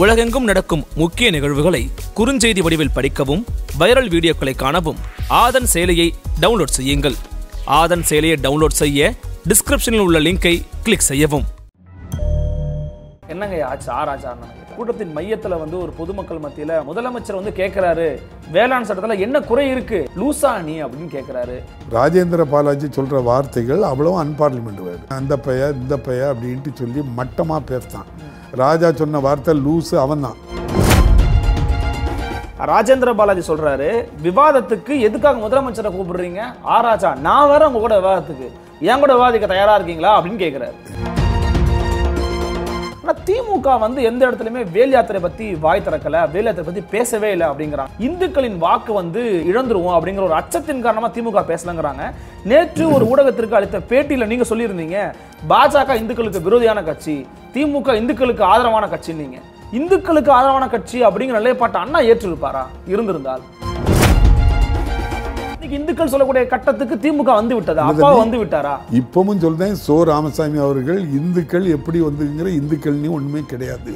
உலகெங்கும் நடக்கும் முக்கிய நிகழ்வுகளை குறுஞ்செய்தி வடிவில் படிக்கவும் வைரல் வீடியோக்களை காணவும் ஆதன் செயலியை டவுன்லோட் செய்யுங்கள் ஆதன் செயலியை டவுன்லோட் செய்ய டிஸ்கிரிப்ஷனில் உள்ள லிங்கை கிளிக் செய்யவும் என்னங்க ஆச்சு ஆராய்ச்சார் கூட்டத்தின் மையத்தில் வந்து ஒரு பொதுமக்கள் மத்தியில் முதலமைச்சர் வந்து கேட்குறாரு வேளாண் சட்டத்தில் என்ன குறை இருக்கு லூசா நீ அப்படின்னு கேட்குறாரு ராஜேந்திர பாலாஜி சொல்கிற வார்த்தைகள் அவ்வளோ அன்பார்லிமெண்ட் வருது அந்த பெயர் இந்த பெயர் அப்படின்ட்டு சொல்லி மட்டமாக பேசுதான் ராஜா சொன்ன வார்த்தை லூஸு அவன் தான் ராஜேந்திர பாலாஜி சொல்றாரு விவாதத்துக்கு எதுக்காக முதலமைச்சரை கூப்பிடுறீங்க ஆராஜா நான் வேற உங்க கூட விவாதத்துக்கு என் கூட விவாதிக்க தயாரா இருக்கீங்களா அப்படின்னு கேட்கிறாரு ஆனால் திமுக வந்து எந்த இடத்துலையுமே வேல் யாத்திரை பற்றி வாய் திறக்கலை வேல் யாத்திரை பற்றி பேசவே இல்லை அப்படிங்கிறாங்க இந்துக்களின் வாக்கு வந்து இழந்துருவோம் அப்படிங்கிற ஒரு அச்சத்தின் காரணமாக திமுக பேசலங்கிறாங்க நேற்று ஒரு ஊடகத்திற்கு அளித்த பேட்டியில் நீங்கள் சொல்லியிருந்தீங்க பாஜக இந்துக்களுக்கு விரோதியான கட்சி திமுக இந்துக்களுக்கு ஆதரவான கட்சின்னீங்க இந்துக்களுக்கு ஆதரவான கட்சி அப்படிங்கிற நிலைப்பாட்டை அண்ணா ஏற்றிருப்பாரா இருந்திருந்தால் இன்னைக்கு இந்துக்கள் சொல்லக்கூடிய கட்டத்துக்கு திமுக வந்து விட்டதா அப்பா வந்து விட்டாரா இப்பவும் சொல்றேன் சோ ராமசாமி அவர்கள் இந்துக்கள் எப்படி வந்துங்கிற இந்துக்கள் ஒண்ணுமே கிடையாது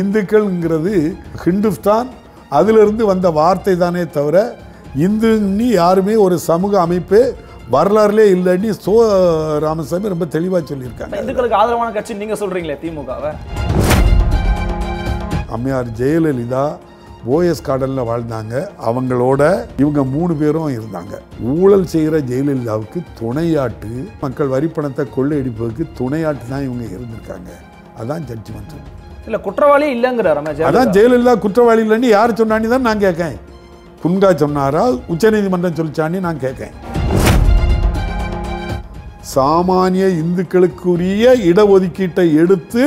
இந்துக்கள்ங்கிறது ஹிந்துஸ்தான் அதிலிருந்து வந்த வார்த்தை தானே தவிர இந்து யாருமே ஒரு சமூக அமைப்பு வரலாறுலே இல்லைன்னு சோ ராமசாமி ரொம்ப தெளிவாக சொல்லியிருக்காங்க இந்துக்களுக்கு ஆதரவான கட்சி நீங்கள் சொல்கிறீங்களே திமுகவை அம்மையார் ஜெயலலிதா போயஸ் கார்டனில் வாழ்ந்தாங்க அவங்களோட இவங்க மூணு பேரும் இருந்தாங்க ஊழல் செய்கிற ஜெயலலிதாவுக்கு துணையாட்டு மக்கள் வரி பணத்தை கொள்ளையடிப்பதற்கு துணையாட்டு தான் இவங்க இருந்திருக்காங்க அதான் ஜட்ஜ்மெண்ட் இல்லை குற்றவாளி இல்லைங்கிற அதான் ஜெயலலிதா குற்றவாளி இல்லைன்னு யார் சொன்னான்னு தான் நான் கேட்கேன் புன்கா சொன்னாரா உச்சநீதிமன்றம் சொல்லிச்சான்னு நான் கேட்கேன் சாமானிய இந்துக்களுக்குரிய இடஒதுக்கீட்டை எடுத்து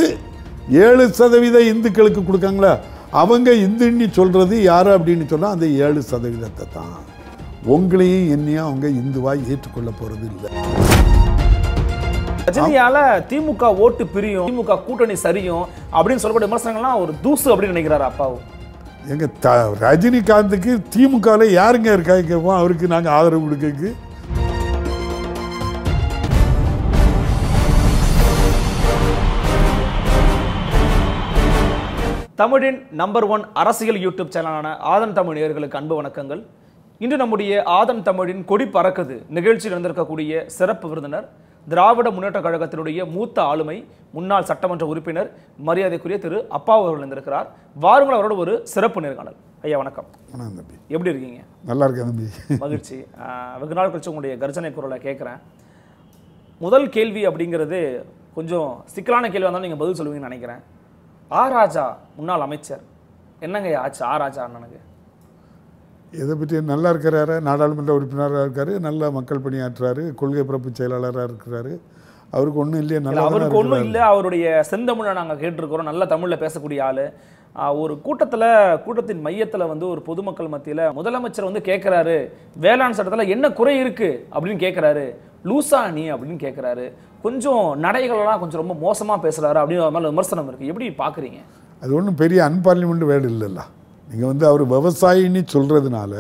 ஏழு சதவீத இந்துக்களுக்கு கொடுக்காங்களா அவங்க இந்துன்னு சொல்கிறது யார் அப்படின்னு சொன்னால் அந்த ஏழு சதவீதத்தை தான் உங்களையும் என்னையும் அவங்க இந்துவாக ஏற்றுக்கொள்ள போகிறது இல்லை ரஜினியால திமுக ஓட்டு பிரியும் திமுக கூட்டணி சரியும் அப்படின்னு சொல்லக்கூடிய விமர்சனங்கள்லாம் ஒரு தூசு அப்படின்னு நினைக்கிறாரு அப்பாவும் எங்கள் த ரஜினிகாந்துக்கு திமுகவில் யாருங்க இருக்கா அவருக்கு நாங்கள் ஆதரவு கொடுக்கறதுக்கு தமிழின் நம்பர் ஒன் அரசியல் யூடியூப் சேனலான ஆதன் தமிழ் நேர்களுக்கு அன்பு வணக்கங்கள் இன்று நம்முடைய ஆதன் தமிழின் கொடி பறக்குது நிகழ்ச்சியில் இருந்திருக்கக்கூடிய சிறப்பு விருந்தினர் திராவிட முன்னேற்ற கழகத்தினுடைய மூத்த ஆளுமை முன்னாள் சட்டமன்ற உறுப்பினர் மரியாதைக்குரிய திரு அப்பா அவர்கள் இருந்திருக்கிறார் வாருங்கள் அவரோட ஒரு சிறப்பு நேர்காணல் ஐயா வணக்கம் தம்பி எப்படி இருக்கீங்க நல்லா இருக்கேன் தம்பி மகிழ்ச்சி வெகு நாள் கழிச்சு உங்களுடைய கர்ஜனை குரலை கேட்குறேன் முதல் கேள்வி அப்படிங்கிறது கொஞ்சம் சிக்கலான கேள்வியாக இருந்தாலும் நீங்கள் பதில் சொல்லுவீங்கன்னு நினைக்கிறேன் ஆராஜா முன்னாள் அமைச்சர் என்னங்க ஆச்சு ஆராஜா அண்ணனுக்கு எதை பற்றி நல்லா இருக்கிறாரு நாடாளுமன்ற உறுப்பினராக இருக்காரு நல்ல மக்கள் பணியாற்றுறாரு கொள்கை பிறப்பு செயலாளராக இருக்கிறாரு அவருக்கு ஒன்றும் இல்லையே நல்ல அவருக்கு ஒன்றும் இல்லை அவருடைய செந்தமிழை நாங்கள் கேட்டிருக்கிறோம் நல்ல தமிழில் பேசக்கூடிய ஆள் ஒரு கூட்டத்தில் கூட்டத்தின் மையத்தில் வந்து ஒரு பொதுமக்கள் மத்தியில் முதலமைச்சர் வந்து கேட்குறாரு வேளாண் சட்டத்தில் என்ன குறை இருக்குது அப்படின்னு கேட்குறாரு லூசா நீ அப்படின்னு கேட்குறாரு கொஞ்சம் நடைகளெலாம் கொஞ்சம் ரொம்ப மோசமாக பேசுகிறாரு அப்படின்னு மாதிரி விமர்சனம் இருக்குது எப்படி பார்க்குறீங்க அது ஒன்றும் பெரிய அன்பார்லிமெண்ட் வேலை இல்லைல்ல நீங்கள் வந்து அவர் விவசாயின்னு சொல்கிறதுனால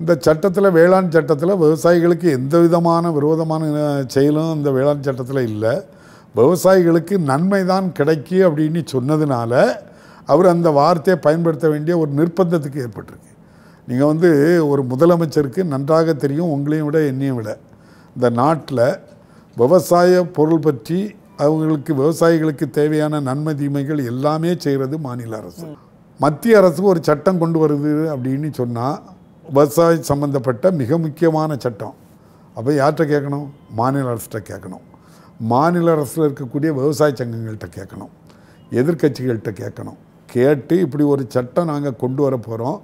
இந்த சட்டத்தில் வேளாண் சட்டத்தில் விவசாயிகளுக்கு எந்த விதமான விரோதமான செயலும் இந்த வேளாண் சட்டத்தில் இல்லை விவசாயிகளுக்கு நன்மை தான் கிடைக்கும் அப்படின்னு சொன்னதுனால அவர் அந்த வார்த்தையை பயன்படுத்த வேண்டிய ஒரு நிர்பந்தத்துக்கு ஏற்பட்டிருக்கு நீங்கள் வந்து ஒரு முதலமைச்சருக்கு நன்றாக தெரியும் உங்களையும் விட என்னையும் விட இந்த நாட்டில் விவசாய பொருள் பற்றி அவங்களுக்கு விவசாயிகளுக்கு தேவையான நன்மை தீமைகள் எல்லாமே செய்கிறது மாநில அரசு மத்திய அரசு ஒரு சட்டம் கொண்டு வருது அப்படின்னு சொன்னால் விவசாயம் சம்மந்தப்பட்ட மிக முக்கியமான சட்டம் அப்போ யார்கிட்ட கேட்கணும் மாநில அரசிட்ட கேட்கணும் மாநில அரசில் இருக்கக்கூடிய விவசாய சங்கங்கள்கிட்ட கேட்கணும் எதிர்கட்சிகள்கிட்ட கேட்கணும் கேட்டு இப்படி ஒரு சட்டம் நாங்கள் கொண்டு வர போகிறோம்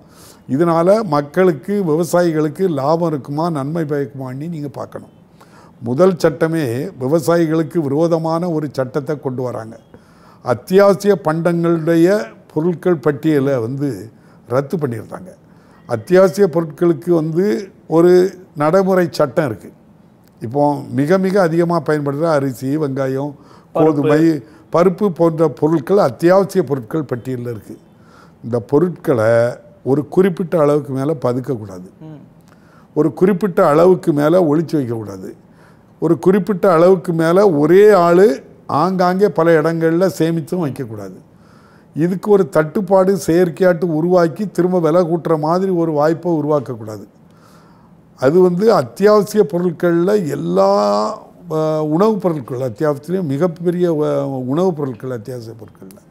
இதனால் மக்களுக்கு விவசாயிகளுக்கு லாபம் இருக்குமா நன்மை பயக்குமான்னு நீங்கள் பார்க்கணும் முதல் சட்டமே விவசாயிகளுக்கு விரோதமான ஒரு சட்டத்தை கொண்டு வராங்க அத்தியாவசிய பண்டங்களுடைய பொருட்கள் பட்டியலை வந்து ரத்து பண்ணியிருந்தாங்க அத்தியாவசிய பொருட்களுக்கு வந்து ஒரு நடைமுறை சட்டம் இருக்குது இப்போ மிக மிக அதிகமாக பயன்படுற அரிசி வெங்காயம் கோதுமை பருப்பு போன்ற பொருட்கள் அத்தியாவசிய பொருட்கள் பட்டியலில் இருக்குது இந்த பொருட்களை ஒரு குறிப்பிட்ட அளவுக்கு மேலே பதுக்கக்கூடாது ஒரு குறிப்பிட்ட அளவுக்கு மேலே ஒழிச்சு வைக்கக்கூடாது ஒரு குறிப்பிட்ட அளவுக்கு மேலே ஒரே ஆள் ஆங்காங்கே பல இடங்களில் சேமித்தும் வைக்கக்கூடாது இதுக்கு ஒரு தட்டுப்பாடு செயற்கையாட்டு உருவாக்கி திரும்ப விலை கூட்டுற மாதிரி ஒரு வாய்ப்பை உருவாக்கக்கூடாது அது வந்து அத்தியாவசிய பொருட்களில் எல்லா உணவுப் பொருட்கள் அத்தியாவசியம் மிகப்பெரிய உணவுப் பொருட்கள் அத்தியாவசிய பொருட்களில்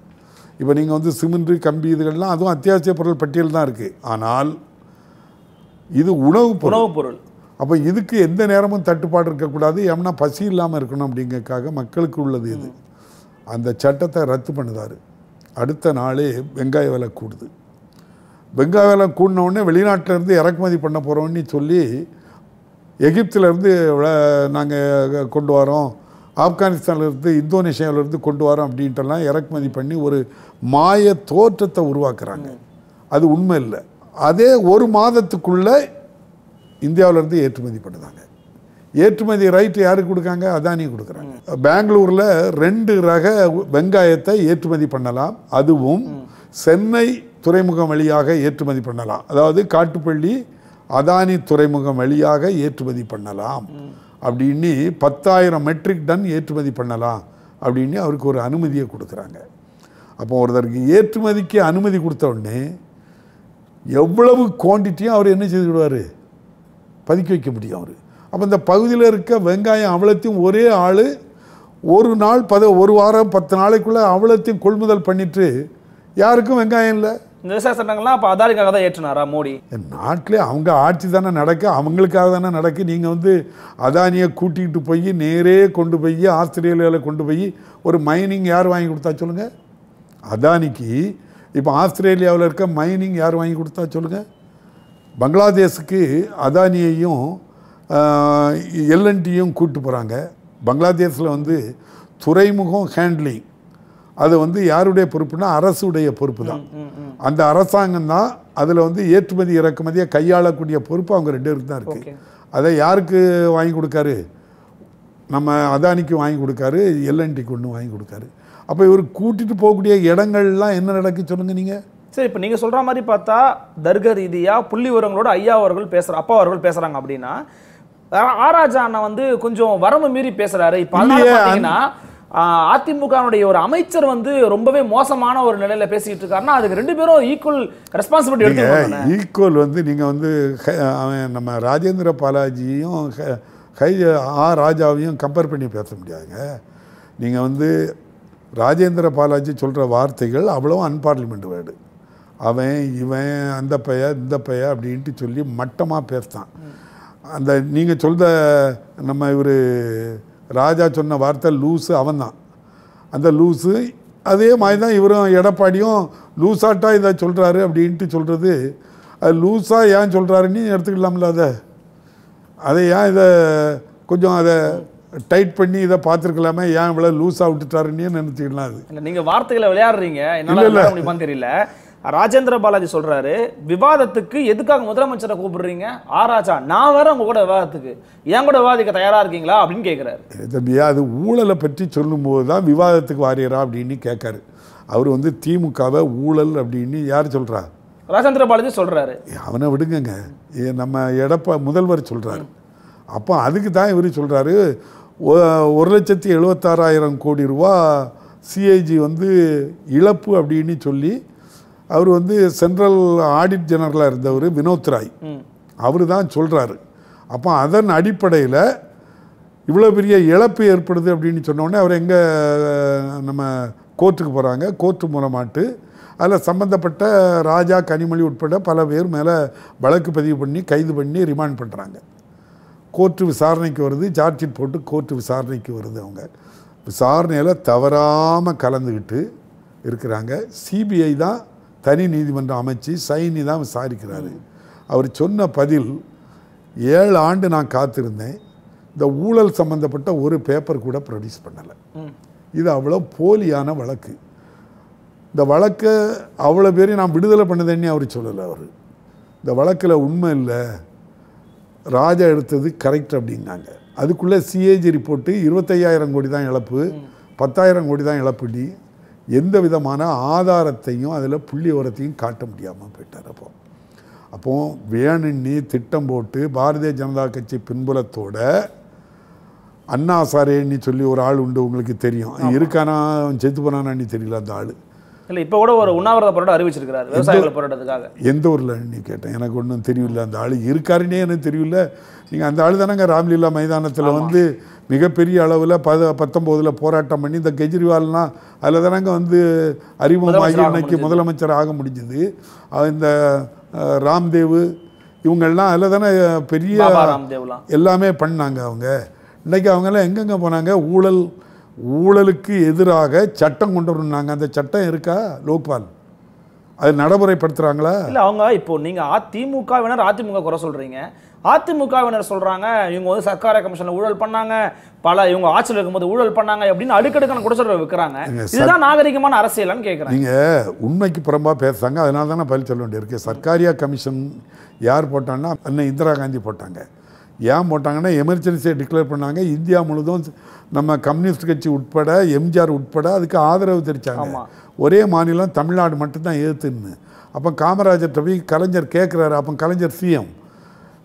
இப்போ நீங்கள் வந்து சிமெண்ட்டு கம்பி இதுகள்லாம் அதுவும் அத்தியாவசிய பொருள் பட்டியல் தான் இருக்குது ஆனால் இது உணவுப் பொருள் பொருள் அப்போ இதுக்கு எந்த நேரமும் தட்டுப்பாடு இருக்கக்கூடாது எம்னா பசி இல்லாமல் இருக்கணும் அப்படிங்கக்காக மக்களுக்கு உள்ளது இது அந்த சட்டத்தை ரத்து பண்ணுதார் அடுத்த நாளே வெங்காய விலை கூடுது வெங்காய விலை கூடினவுடனே வெளிநாட்டிலேருந்து இறக்குமதி பண்ண போகிறோன்னு சொல்லி எகிப்திலேருந்து நாங்கள் கொண்டு வரோம் ஆப்கானிஸ்தான்லேருந்து இந்தோனேஷியாவிலேருந்து கொண்டு வரோம் அப்படின்ட்டுலாம் இறக்குமதி பண்ணி ஒரு மாய தோற்றத்தை உருவாக்குறாங்க அது உண்மை இல்லை அதே ஒரு மாதத்துக்குள்ளே இந்தியாவிலேருந்து ஏற்றுமதி பண்ணுதாங்க ஏற்றுமதி ரைட்டு யாருக்கு கொடுக்காங்க அதானி கொடுக்குறாங்க பெங்களூரில் ரெண்டு ரக வெங்காயத்தை ஏற்றுமதி பண்ணலாம் அதுவும் சென்னை துறைமுகம் வழியாக ஏற்றுமதி பண்ணலாம் அதாவது காட்டுப்பள்ளி அதானி துறைமுகம் வழியாக ஏற்றுமதி பண்ணலாம் அப்படின்னு பத்தாயிரம் மெட்ரிக் டன் ஏற்றுமதி பண்ணலாம் அப்படின்னு அவருக்கு ஒரு அனுமதியை கொடுக்குறாங்க அப்போ ஒருத்தருக்கு ஏற்றுமதிக்கு அனுமதி கொடுத்த உடனே எவ்வளவு குவான்டிட்டியும் அவர் என்ன செய்து விடுவார் பதுக்கி வைக்க முடியும் அவர் அப்போ இந்த பகுதியில் இருக்க வெங்காயம் அவ்வளோத்தையும் ஒரே ஆள் ஒரு நாள் பத ஒரு வாரம் பத்து நாளைக்குள்ளே அவ்வளோத்தையும் கொள்முதல் பண்ணிட்டு யாருக்கும் வெங்காயம் இல்லை இந்த விவசாய சட்டங்கள்லாம் அப்போ அதானிக்காக தான் ஏற்றினாரா மோடி நாட்டிலே அவங்க ஆட்சி தானே நடக்க அவங்களுக்காக தானே நடக்கு நீங்கள் வந்து அதானியை கூட்டிகிட்டு போய் நேரே கொண்டு போய் ஆஸ்திரேலியாவில் கொண்டு போய் ஒரு மைனிங் யார் வாங்கி கொடுத்தா சொல்லுங்கள் அதானிக்கு இப்போ ஆஸ்திரேலியாவில் இருக்க மைனிங் யார் வாங்கி கொடுத்தா சொல்லுங்கள் பங்களாதேஷுக்கு அதானியையும் எல்என்டியும் கூப்பிட்டு போகிறாங்க பங்களாதேஷில் வந்து துறைமுகம் ஹேண்ட்லிங் அது வந்து யாருடைய பொறுப்புனா அரசுடைய பொறுப்பு தான் அந்த அரசாங்கம் தான் அதில் வந்து ஏற்றுமதி இறக்குமதியை கையாளக்கூடிய பொறுப்பு அவங்க ரெண்டு பேருக்கு தான் இருக்குது அதை யாருக்கு வாங்கி கொடுக்காரு நம்ம அதானிக்கு வாங்கி கொடுக்காரு எல்என்டிக்கு ஒன்று வாங்கி கொடுக்காரு அப்போ இவர் கூட்டிகிட்டு போகக்கூடிய இடங்கள்லாம் என்ன நடக்கு சொல்லுங்கள் நீங்கள் சரி இப்போ நீங்கள் சொல்கிற மாதிரி பார்த்தா தர்க ரீதியாக புள்ளி உரங்களோட ஐயா அவர்கள் பேசுகிற அப்பா அவர்கள் பேசுகிறாங்க அப்படின்னா ஆராஜா அண்ணா வந்து கொஞ்சம் வரம்பு மீறி பேசுகிறாரு இப்போ பார்த்தீங்கன்னா அதிமுகனுடைய ஒரு அமைச்சர் வந்து ரொம்பவே மோசமான ஒரு நிலையில பேசிக்கிட்டு இருக்காருன்னா அதுக்கு ரெண்டு பேரும் ஈக்குவல் ரெஸ்பான்சிபிலிட்டி ஈக்குவல் வந்து நீங்கள் வந்து நம்ம ராஜேந்திர பாலாஜியும் கை ஆ ராஜாவையும் கம்பேர் பண்ணி பேச முடியாதுங்க நீங்கள் வந்து ராஜேந்திர பாலாஜி சொல்கிற வார்த்தைகள் அவ்வளோ அன்பார்லிமெண்ட் வேர்டு அவன் இவன் அந்த பைய இந்த பைய அப்படின்ட்டு சொல்லி மட்டமாக பேசுதான் அந்த நீங்கள் சொல்கிற நம்ம இவர் ராஜா சொன்ன வார்த்தை லூஸு அவன் தான் அந்த லூஸு அதே மாதிரி தான் இவரும் எடப்பாடியும் லூஸாட்டா இதை சொல்கிறாரு அப்படின்ட்டு சொல்கிறது அது லூஸாக ஏன் சொல்கிறாருன்னு எடுத்துக்கலாம்ல அதை அதை ஏன் இதை கொஞ்சம் அதை டைட் பண்ணி இதை பார்த்துருக்கலாமே ஏன் இவ்வளோ லூஸாக விட்டுட்டாருன்னு நினச்சிக்கலாம் அது இல்லை நீங்கள் வார்த்தைகளை விளையாடுறீங்க என்னால் தெரியல ராஜேந்திர பாலாஜி சொல்கிறாரு விவாதத்துக்கு எதுக்காக முதலமைச்சரை கூப்பிடுறீங்க ஆராஜா நான் வேற உங்கள் கூட விவாதத்துக்கு என் கூட விவாதிக்க தயாராக இருக்கீங்களா அப்படின்னு கேட்குறாரு தம்பியா அது ஊழலை பற்றி சொல்லும்போது தான் விவாதத்துக்கு வாரியரா அப்படின்னு கேட்காரு அவர் வந்து திமுகவை ஊழல் அப்படின்னு யார் சொல்கிறார் ராஜேந்திர பாலாஜி சொல்கிறாரு அவனை விடுங்கங்க நம்ம எடப்ப முதல்வர் சொல்கிறாரு அப்போ அதுக்கு தான் இவர் சொல்கிறாரு ஒரு லட்சத்தி எழுபத்தாறாயிரம் கோடி ரூபா சிஐஜி வந்து இழப்பு அப்படின்னு சொல்லி அவர் வந்து சென்ட்ரல் ஆடிட் ஜெனரலாக இருந்தவர் வினோத் ராய் அவர் தான் சொல்கிறாரு அப்போ அதன் அடிப்படையில் இவ்வளோ பெரிய இழப்பு ஏற்படுது அப்படின்னு சொன்னோடனே அவர் எங்கே நம்ம கோர்ட்டுக்கு போகிறாங்க கோர்ட்டு மூலமாட்டு அதில் சம்மந்தப்பட்ட ராஜா கனிமொழி உட்பட பல பேர் மேலே வழக்கு பதிவு பண்ணி கைது பண்ணி ரிமாண்ட் பண்ணுறாங்க கோர்ட்டு விசாரணைக்கு வருது சார்ஜ் ஷீட் போட்டு கோர்ட்டு விசாரணைக்கு வருது அவங்க விசாரணையில் தவறாமல் கலந்துக்கிட்டு இருக்கிறாங்க சிபிஐ தான் தனி நீதிமன்றம் அமைச்சு சைனி தான் விசாரிக்கிறாரு அவர் சொன்ன பதில் ஏழு ஆண்டு நான் காத்திருந்தேன் இந்த ஊழல் சம்மந்தப்பட்ட ஒரு பேப்பர் கூட ப்ரொடியூஸ் பண்ணலை இது அவ்வளோ போலியான வழக்கு இந்த வழக்கை அவ்வளோ பேரையும் நான் விடுதலை பண்ணதேன்னு அவர் சொல்லலை அவர் இந்த வழக்கில் உண்மை இல்லை ராஜா எடுத்தது கரெக்ட் அப்படின்னாங்க அதுக்குள்ளே சிஏஜி ரிப்போர்ட்டு இருபத்தையாயிரம் கோடி தான் இழப்பு பத்தாயிரம் கோடி தான் இழப்புடி எந்த விதமான ஆதாரத்தையும் அதில் புள்ளி உரத்தையும் காட்ட முடியாமல் போயிட்டார் அப்போ அப்போ வேணுண்ணி திட்டம் போட்டு பாரதிய ஜனதா கட்சி பின்புலத்தோட அண்ணா நீ சொல்லி ஒரு ஆள் உண்டு உங்களுக்கு தெரியும் இருக்கானா செத்து போனான்னு தெரியல அந்த ஆள் இல்லை இப்போ கூட ஒரு உண்ணாவிரத போராட்டம் அறிவிச்சிருக்கிறார் விவசாயிகள் போராட்டத்துக்காக எந்த ஊரில் நீ கேட்டேன் எனக்கு ஒன்றும் தெரியல அந்த ஆள் இருக்காருன்னே எனக்கு தெரியல நீங்கள் அந்த ஆள் தானேங்க ராம்லீலா மைதானத்தில் வந்து மிகப்பெரிய அளவில் பத பத்தொம்போதில் போராட்டம் பண்ணி இந்த கெஜ்ரிவால்லாம் அதில் தானங்க வந்து அறிமுகமாகி இன்னைக்கு முதலமைச்சர் ஆக முடிஞ்சுது இந்த ராம்தேவ் இவங்கெல்லாம் அதில் தானே பெரிய எல்லாமே பண்ணாங்க அவங்க இன்றைக்கி அவங்கெல்லாம் எங்கெங்கே போனாங்க ஊழல் ஊழலுக்கு எதிராக சட்டம் கொண்டு வரணுன்னாங்க அந்த சட்டம் இருக்கா லோக்பால் அது நடைமுறைப்படுத்துகிறாங்களா இல்லை அவங்க இப்போ நீங்கள் அதிமுக வேணால் அதிமுக குறை சொல்கிறீங்க அதிமுகவினர் சொல்கிறாங்க இவங்க வந்து சர்க்கார கமிஷனில் ஊழல் பண்ணாங்க பல இவங்க ஆட்சியில் இருக்கும்போது ஊழல் பண்ணாங்க அப்படின்னு அடுக்கடுக்கான குடச்சொல்களை வைக்கிறாங்க இதுதான் நாகரிகமான அரசியல்னு கேட்குறேன் நீங்கள் உண்மைக்கு புறம்பாக பேசுகிறாங்க அதனால தான் நான் பதில் சொல்ல வேண்டியிருக்கு சர்க்காரியா கமிஷன் யார் போட்டாங்கன்னா அண்ணன் இந்திரா காந்தி போட்டாங்க ஏன் போட்டாங்கன்னா எமர்ஜென்சியை டிக்ளேர் பண்ணாங்க இந்தியா முழுதும் நம்ம கம்யூனிஸ்ட் கட்சி உட்பட எம்ஜிஆர் உட்பட அதுக்கு ஆதரவு தெரிச்சாங்க ஒரே மாநிலம் தமிழ்நாடு மட்டும்தான் ஏற்றுன்னு அப்போ காமராஜர் போய் கலைஞர் கேட்குறாரு அப்போ கலைஞர் சிஎம்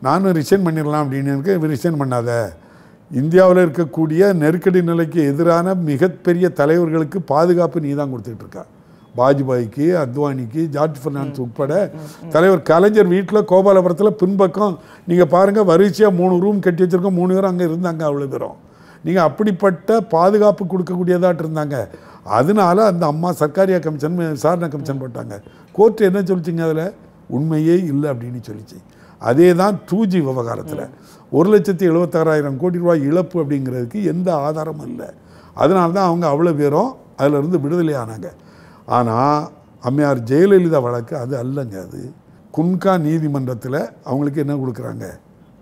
நானும் ரிசைன் பண்ணிடலாம் அப்படின்னு எனக்கு ரிசைன் பண்ணாத இந்தியாவில் இருக்கக்கூடிய நெருக்கடி நிலைக்கு எதிரான மிகப்பெரிய தலைவர்களுக்கு பாதுகாப்பு நீ தான் கொடுத்துட்ருக்கா வாஜ்பாய்க்கு அத்வானிக்கு ஜார்ஜ் ஃபெர்னான்ஸ் உட்பட தலைவர் கலைஞர் வீட்டில் கோபாலபுரத்தில் பின்பக்கம் நீங்கள் பாருங்கள் வரிசையாக மூணு ரூம் கட்டி வச்சுருக்கோம் மூணு பேரும் அங்கே இருந்தாங்க அவ்வளோ தூரம் நீங்கள் அப்படிப்பட்ட பாதுகாப்பு கொடுக்கக்கூடியதாட்டு இருந்தாங்க அதனால அந்த அம்மா சர்க்காரியா கமிஷன் விசாரணை கமிஷன் போட்டாங்க கோர்ட் என்ன சொல்லிச்சிங்க அதில் உண்மையே இல்லை அப்படின்னு சொல்லிச்சு அதே தான் டூ ஜி விவகாரத்தில் ஒரு லட்சத்தி எழுபத்தாறாயிரம் கோடி ரூபாய் இழப்பு அப்படிங்கிறதுக்கு எந்த ஆதாரமும் இல்லை அதனால தான் அவங்க அவ்வளோ பேரும் அதிலிருந்து விடுதலை ஆனாங்க ஆனால் அம்மையார் ஜெயலலிதா வழக்கு அது அல்லங்க அது குன்கா நீதிமன்றத்தில் அவங்களுக்கு என்ன கொடுக்குறாங்க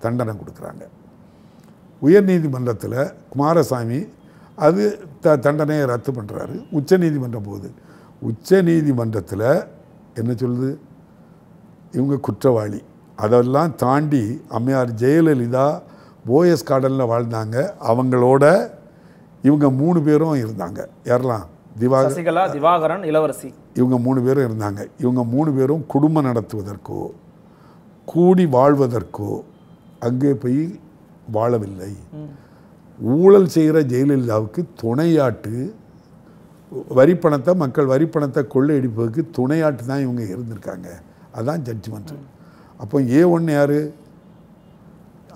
தண்டனை கொடுக்குறாங்க உயர் நீதிமன்றத்தில் குமாரசாமி அது த தண்டனையை ரத்து பண்ணுறாரு உச்ச நீதிமன்றம் போகுது உச்ச நீதிமன்றத்தில் என்ன சொல்லுது இவங்க குற்றவாளி அதெல்லாம் தாண்டி அம்மையார் ஜெயலலிதா ஓஎஸ் கார்டனில் வாழ்ந்தாங்க அவங்களோட இவங்க மூணு பேரும் இருந்தாங்க யாரெல்லாம் திவாகர் சசிகலா திவாகரன் இளவரசி இவங்க மூணு பேரும் இருந்தாங்க இவங்க மூணு பேரும் குடும்பம் நடத்துவதற்கோ கூடி வாழ்வதற்கோ அங்கே போய் வாழவில்லை ஊழல் செய்கிற ஜெயலலிதாவுக்கு துணையாட்டு வரி பணத்தை மக்கள் வரி பணத்தை துணையாட்டு தான் இவங்க இருந்திருக்காங்க அதான் ஜட்ஜ்மெண்ட்டு அப்போ ஏ ஒன்று யார்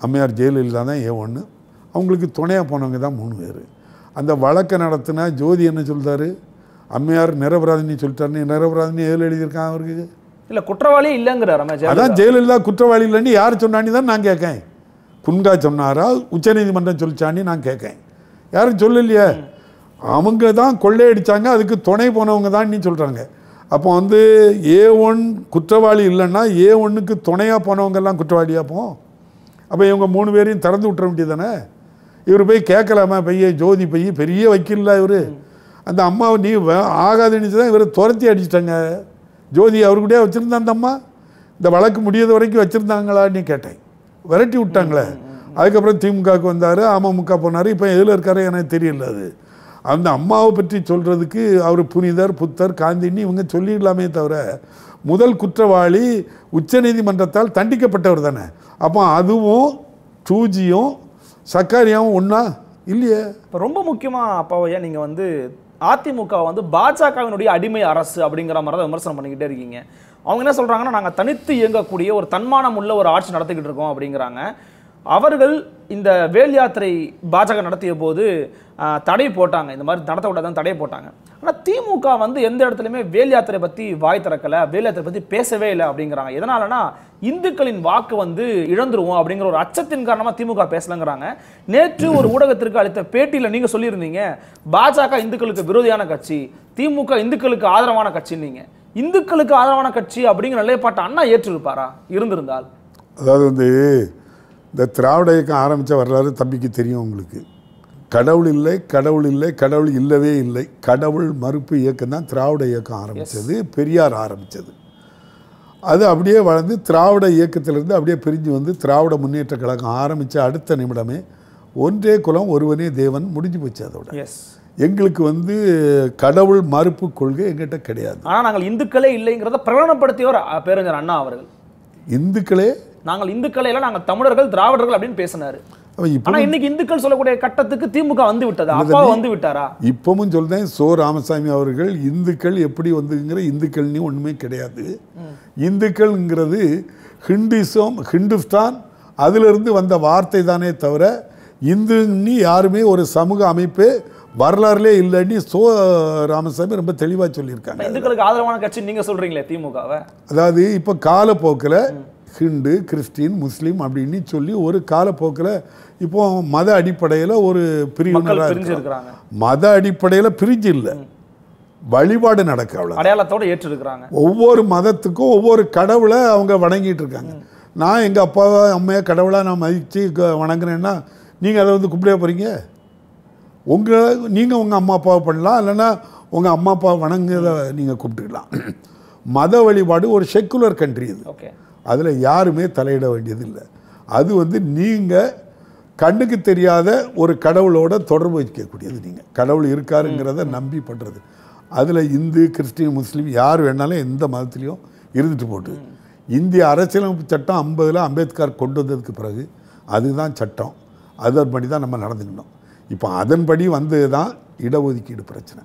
அம்மையார் ஜெயலலிதா தான் ஏ ஒன்று அவங்களுக்கு துணையாக போனவங்க தான் மூணு பேர் அந்த வழக்கை நடத்தினா ஜோதி என்ன சொல்கிறாரு அம்மையார் நிரபராதினி சொல்லிட்டாருன்னு நிரபராதினி ஏதில் எழுதியிருக்காங்க அவருக்கு இல்லை குற்றவாளி இல்லைங்கிறார் அதான் ஜெயலலிதா குற்றவாளி இல்லைன்னு யார் சொன்னான்னு தான் நான் கேட்கேன் குன்கா சொன்னாரா உச்சநீதிமன்றம் சொல்லிச்சான்னு நான் கேட்கேன் யாரும் சொல்லலையே அவங்க தான் கொள்ளையடித்தாங்க அதுக்கு துணை போனவங்க தான் நீ சொல்கிறாங்க அப்போ வந்து ஏ ஒன் குற்றவாளி இல்லைன்னா ஏ ஒன்றுக்கு துணையாக போனவங்கெல்லாம் குற்றவாளியாக போகும் அப்போ இவங்க மூணு பேரையும் திறந்து விட்டுற வேண்டியது தானே இவர் போய் கேட்கலாமா பைய ஜோதி பைய பெரிய வக்கீல்ல இவர் அந்த அம்மாவை நீ ஆகாதுன்னு தான் இவர் துரத்தி அடிச்சிட்டாங்க ஜோதி அவர் கூடயே வச்சுருந்தா அந்த அம்மா இந்த வழக்கு முடியாத வரைக்கும் வச்சுருந்தாங்களான்னு கேட்டேன் விரட்டி விட்டாங்களே அதுக்கப்புறம் திமுகவுக்கு வந்தார் அமமுக போனார் இப்போ எதில் இருக்காரு எனக்கு தெரியல அது அந்த அம்மாவை பற்றி சொல்கிறதுக்கு அவர் புனிதர் புத்தர் காந்தின்னு இவங்க சொல்லிடலாமே தவிர முதல் குற்றவாளி உச்சநீதிமன்றத்தால் தண்டிக்கப்பட்டவர் தானே அப்போ அதுவும் சூஜியும் சக்காரியாவும் ஒன்றா இல்லையே இப்போ ரொம்ப முக்கியமாக அப்பாவையா நீங்கள் வந்து அதிமுக வந்து பாஜகவினுடைய அடிமை அரசு அப்படிங்கிற மாதிரி தான் விமர்சனம் பண்ணிக்கிட்டே இருக்கீங்க அவங்க என்ன சொல்கிறாங்கன்னா நாங்கள் தனித்து இயங்கக்கூடிய ஒரு தன்மானம் உள்ள ஒரு ஆட்சி நடத்திக்கிட்டு இருக்கோம் அப்படிங்கிறாங்க அவர்கள் இந்த வேல் யாத்திரை பாஜக நடத்திய போது தடை போட்டாங்க இந்த மாதிரி தான் தடை போட்டாங்க ஆனால் திமுக வந்து எந்த இடத்துலையுமே வேல் யாத்திரை பற்றி வாய் திறக்கலை வேல் யாத்திரை பற்றி பேசவே இல்லை அப்படிங்கிறாங்க எதனாலனா இந்துக்களின் வாக்கு வந்து இழந்துருவோம் அப்படிங்கிற ஒரு அச்சத்தின் காரணமாக திமுக பேசலங்கிறாங்க நேற்று ஒரு ஊடகத்திற்கு அளித்த பேட்டியில் நீங்கள் சொல்லியிருந்தீங்க பாஜக இந்துக்களுக்கு விரோதியான கட்சி திமுக இந்துக்களுக்கு ஆதரவான கட்சின்னீங்க இந்துக்களுக்கு ஆதரவான கட்சி அப்படிங்கிற நிலைப்பாட்டை அண்ணா ஏற்றிருப்பாரா இருந்திருந்தால் அதாவது வந்து இந்த திராவிட இயக்கம் ஆரம்பித்த வரலாறு தம்பிக்கு தெரியும் உங்களுக்கு கடவுள் இல்லை கடவுள் இல்லை கடவுள் இல்லவே இல்லை கடவுள் மறுப்பு இயக்கம் தான் திராவிட இயக்கம் ஆரம்பித்தது பெரியார் ஆரம்பித்தது அது அப்படியே வளர்ந்து திராவிட இயக்கத்திலிருந்து அப்படியே பிரிஞ்சு வந்து திராவிட முன்னேற்ற கழகம் ஆரம்பித்த அடுத்த நிமிடமே ஒன்றே குலம் ஒருவனே தேவன் முடிஞ்சு போச்சு அதோட எங்களுக்கு வந்து கடவுள் மறுப்பு கொள்கை எங்கிட்ட கிடையாது ஆனால் நாங்கள் இந்துக்களே இல்லைங்கிறத பிரகடனப்படுத்தியவர் பேரஞ்சர் அண்ணா அவர்கள் இந்துக்களே நாங்கள் இந்துக்களை எல்லாம் நாங்கள் தமிழர்கள் திராவிடர்கள் அப்படின்னு பேசினாரு ஆனா இன்னைக்கு இந்துக்கள் சொல்லக்கூடிய கட்டத்துக்கு திமுக வந்து விட்டதா அப்பா வந்து விட்டாரா இப்பவும் சொல்றேன் சோ ராமசாமி அவர்கள் இந்துக்கள் எப்படி வந்துங்கிற நீ ஒண்ணுமே கிடையாது இந்துக்கள்ங்கிறது ஹிந்துசம் ஹிந்துஸ்தான் அதிலிருந்து வந்த வார்த்தை தானே தவிர இந்து யாருமே ஒரு சமூக அமைப்பு வரலாறுலே இல்லைன்னு சோ ராமசாமி ரொம்ப தெளிவாக சொல்லியிருக்காங்க இந்துக்களுக்கு ஆதரவான கட்சி நீங்கள் சொல்கிறீங்களே திமுகவை அதாவது இப்போ காலப்போக்கில் ஹிண்டு கிறிஸ்டின் முஸ்லீம் அப்படின்னு சொல்லி ஒரு காலப்போக்கில் இப்போ மத அடிப்படையில் ஒரு பிரிவினராக மத அடிப்படையில் பிரிஞ்சு இல்லை வழிபாடு நடக்க அடையாளத்தோடு ஏற்றிருக்கிறாங்க ஒவ்வொரு மதத்துக்கும் ஒவ்வொரு கடவுளை அவங்க வணங்கிட்டு இருக்காங்க நான் எங்கள் அப்பாவை அம்மையை கடவுளாக நான் மதித்து வணங்குறேன்னா நீங்கள் அதை வந்து கும்பிட போகிறீங்க உங்கள் நீங்கள் உங்கள் அம்மா அப்பாவை பண்ணலாம் இல்லைன்னா உங்கள் அம்மா அப்பாவை வணங்குறத நீங்கள் கூப்பிட்டுக்கலாம் மத வழிபாடு ஒரு செக்குலர் கண்ட்ரி இது அதில் யாருமே தலையிட வேண்டியதில்லை அது வந்து நீங்கள் கண்ணுக்கு தெரியாத ஒரு கடவுளோட தொடர்பு வைக்கக்கூடியது நீங்கள் கடவுள் இருக்காருங்கிறத நம்பி பண்ணுறது அதில் இந்து கிறிஸ்டின் முஸ்லீம் யார் வேணாலும் எந்த மதத்துலேயும் இருந்துட்டு போட்டு இந்திய அரசியலமைப்பு சட்டம் ஐம்பதில் அம்பேத்கர் கொண்டு வந்ததுக்கு பிறகு அதுதான் சட்டம் அதன்படி தான் நம்ம நடந்துக்கணும் இப்போ அதன்படி வந்தது தான் இடஒதுக்கீடு பிரச்சனை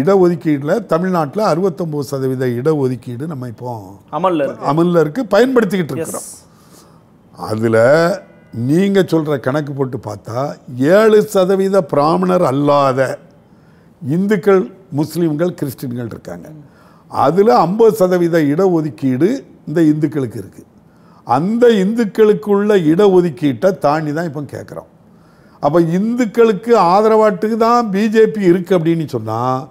இடஒதுக்கீடில் தமிழ்நாட்டில் அறுபத்தொம்போது சதவீத இடஒதுக்கீடு நம்ம இப்போ அமலில் அமலில் இருக்கு பயன்படுத்திக்கிட்டு இருக்கிறோம் அதில் நீங்கள் சொல்கிற கணக்கு போட்டு பார்த்தா ஏழு சதவீத பிராமணர் அல்லாத இந்துக்கள் முஸ்லீம்கள் கிறிஸ்டின்கள் இருக்காங்க அதில் ஐம்பது சதவீத இடஒதுக்கீடு இந்த இந்துக்களுக்கு இருக்குது அந்த இந்துக்களுக்குள்ள இடஒதுக்கீட்டை தாண்டி தான் இப்போ கேட்குறோம் அப்போ இந்துக்களுக்கு ஆதரவாட்டுக்கு தான் பிஜேபி இருக்குது அப்படின்னு சொன்னால்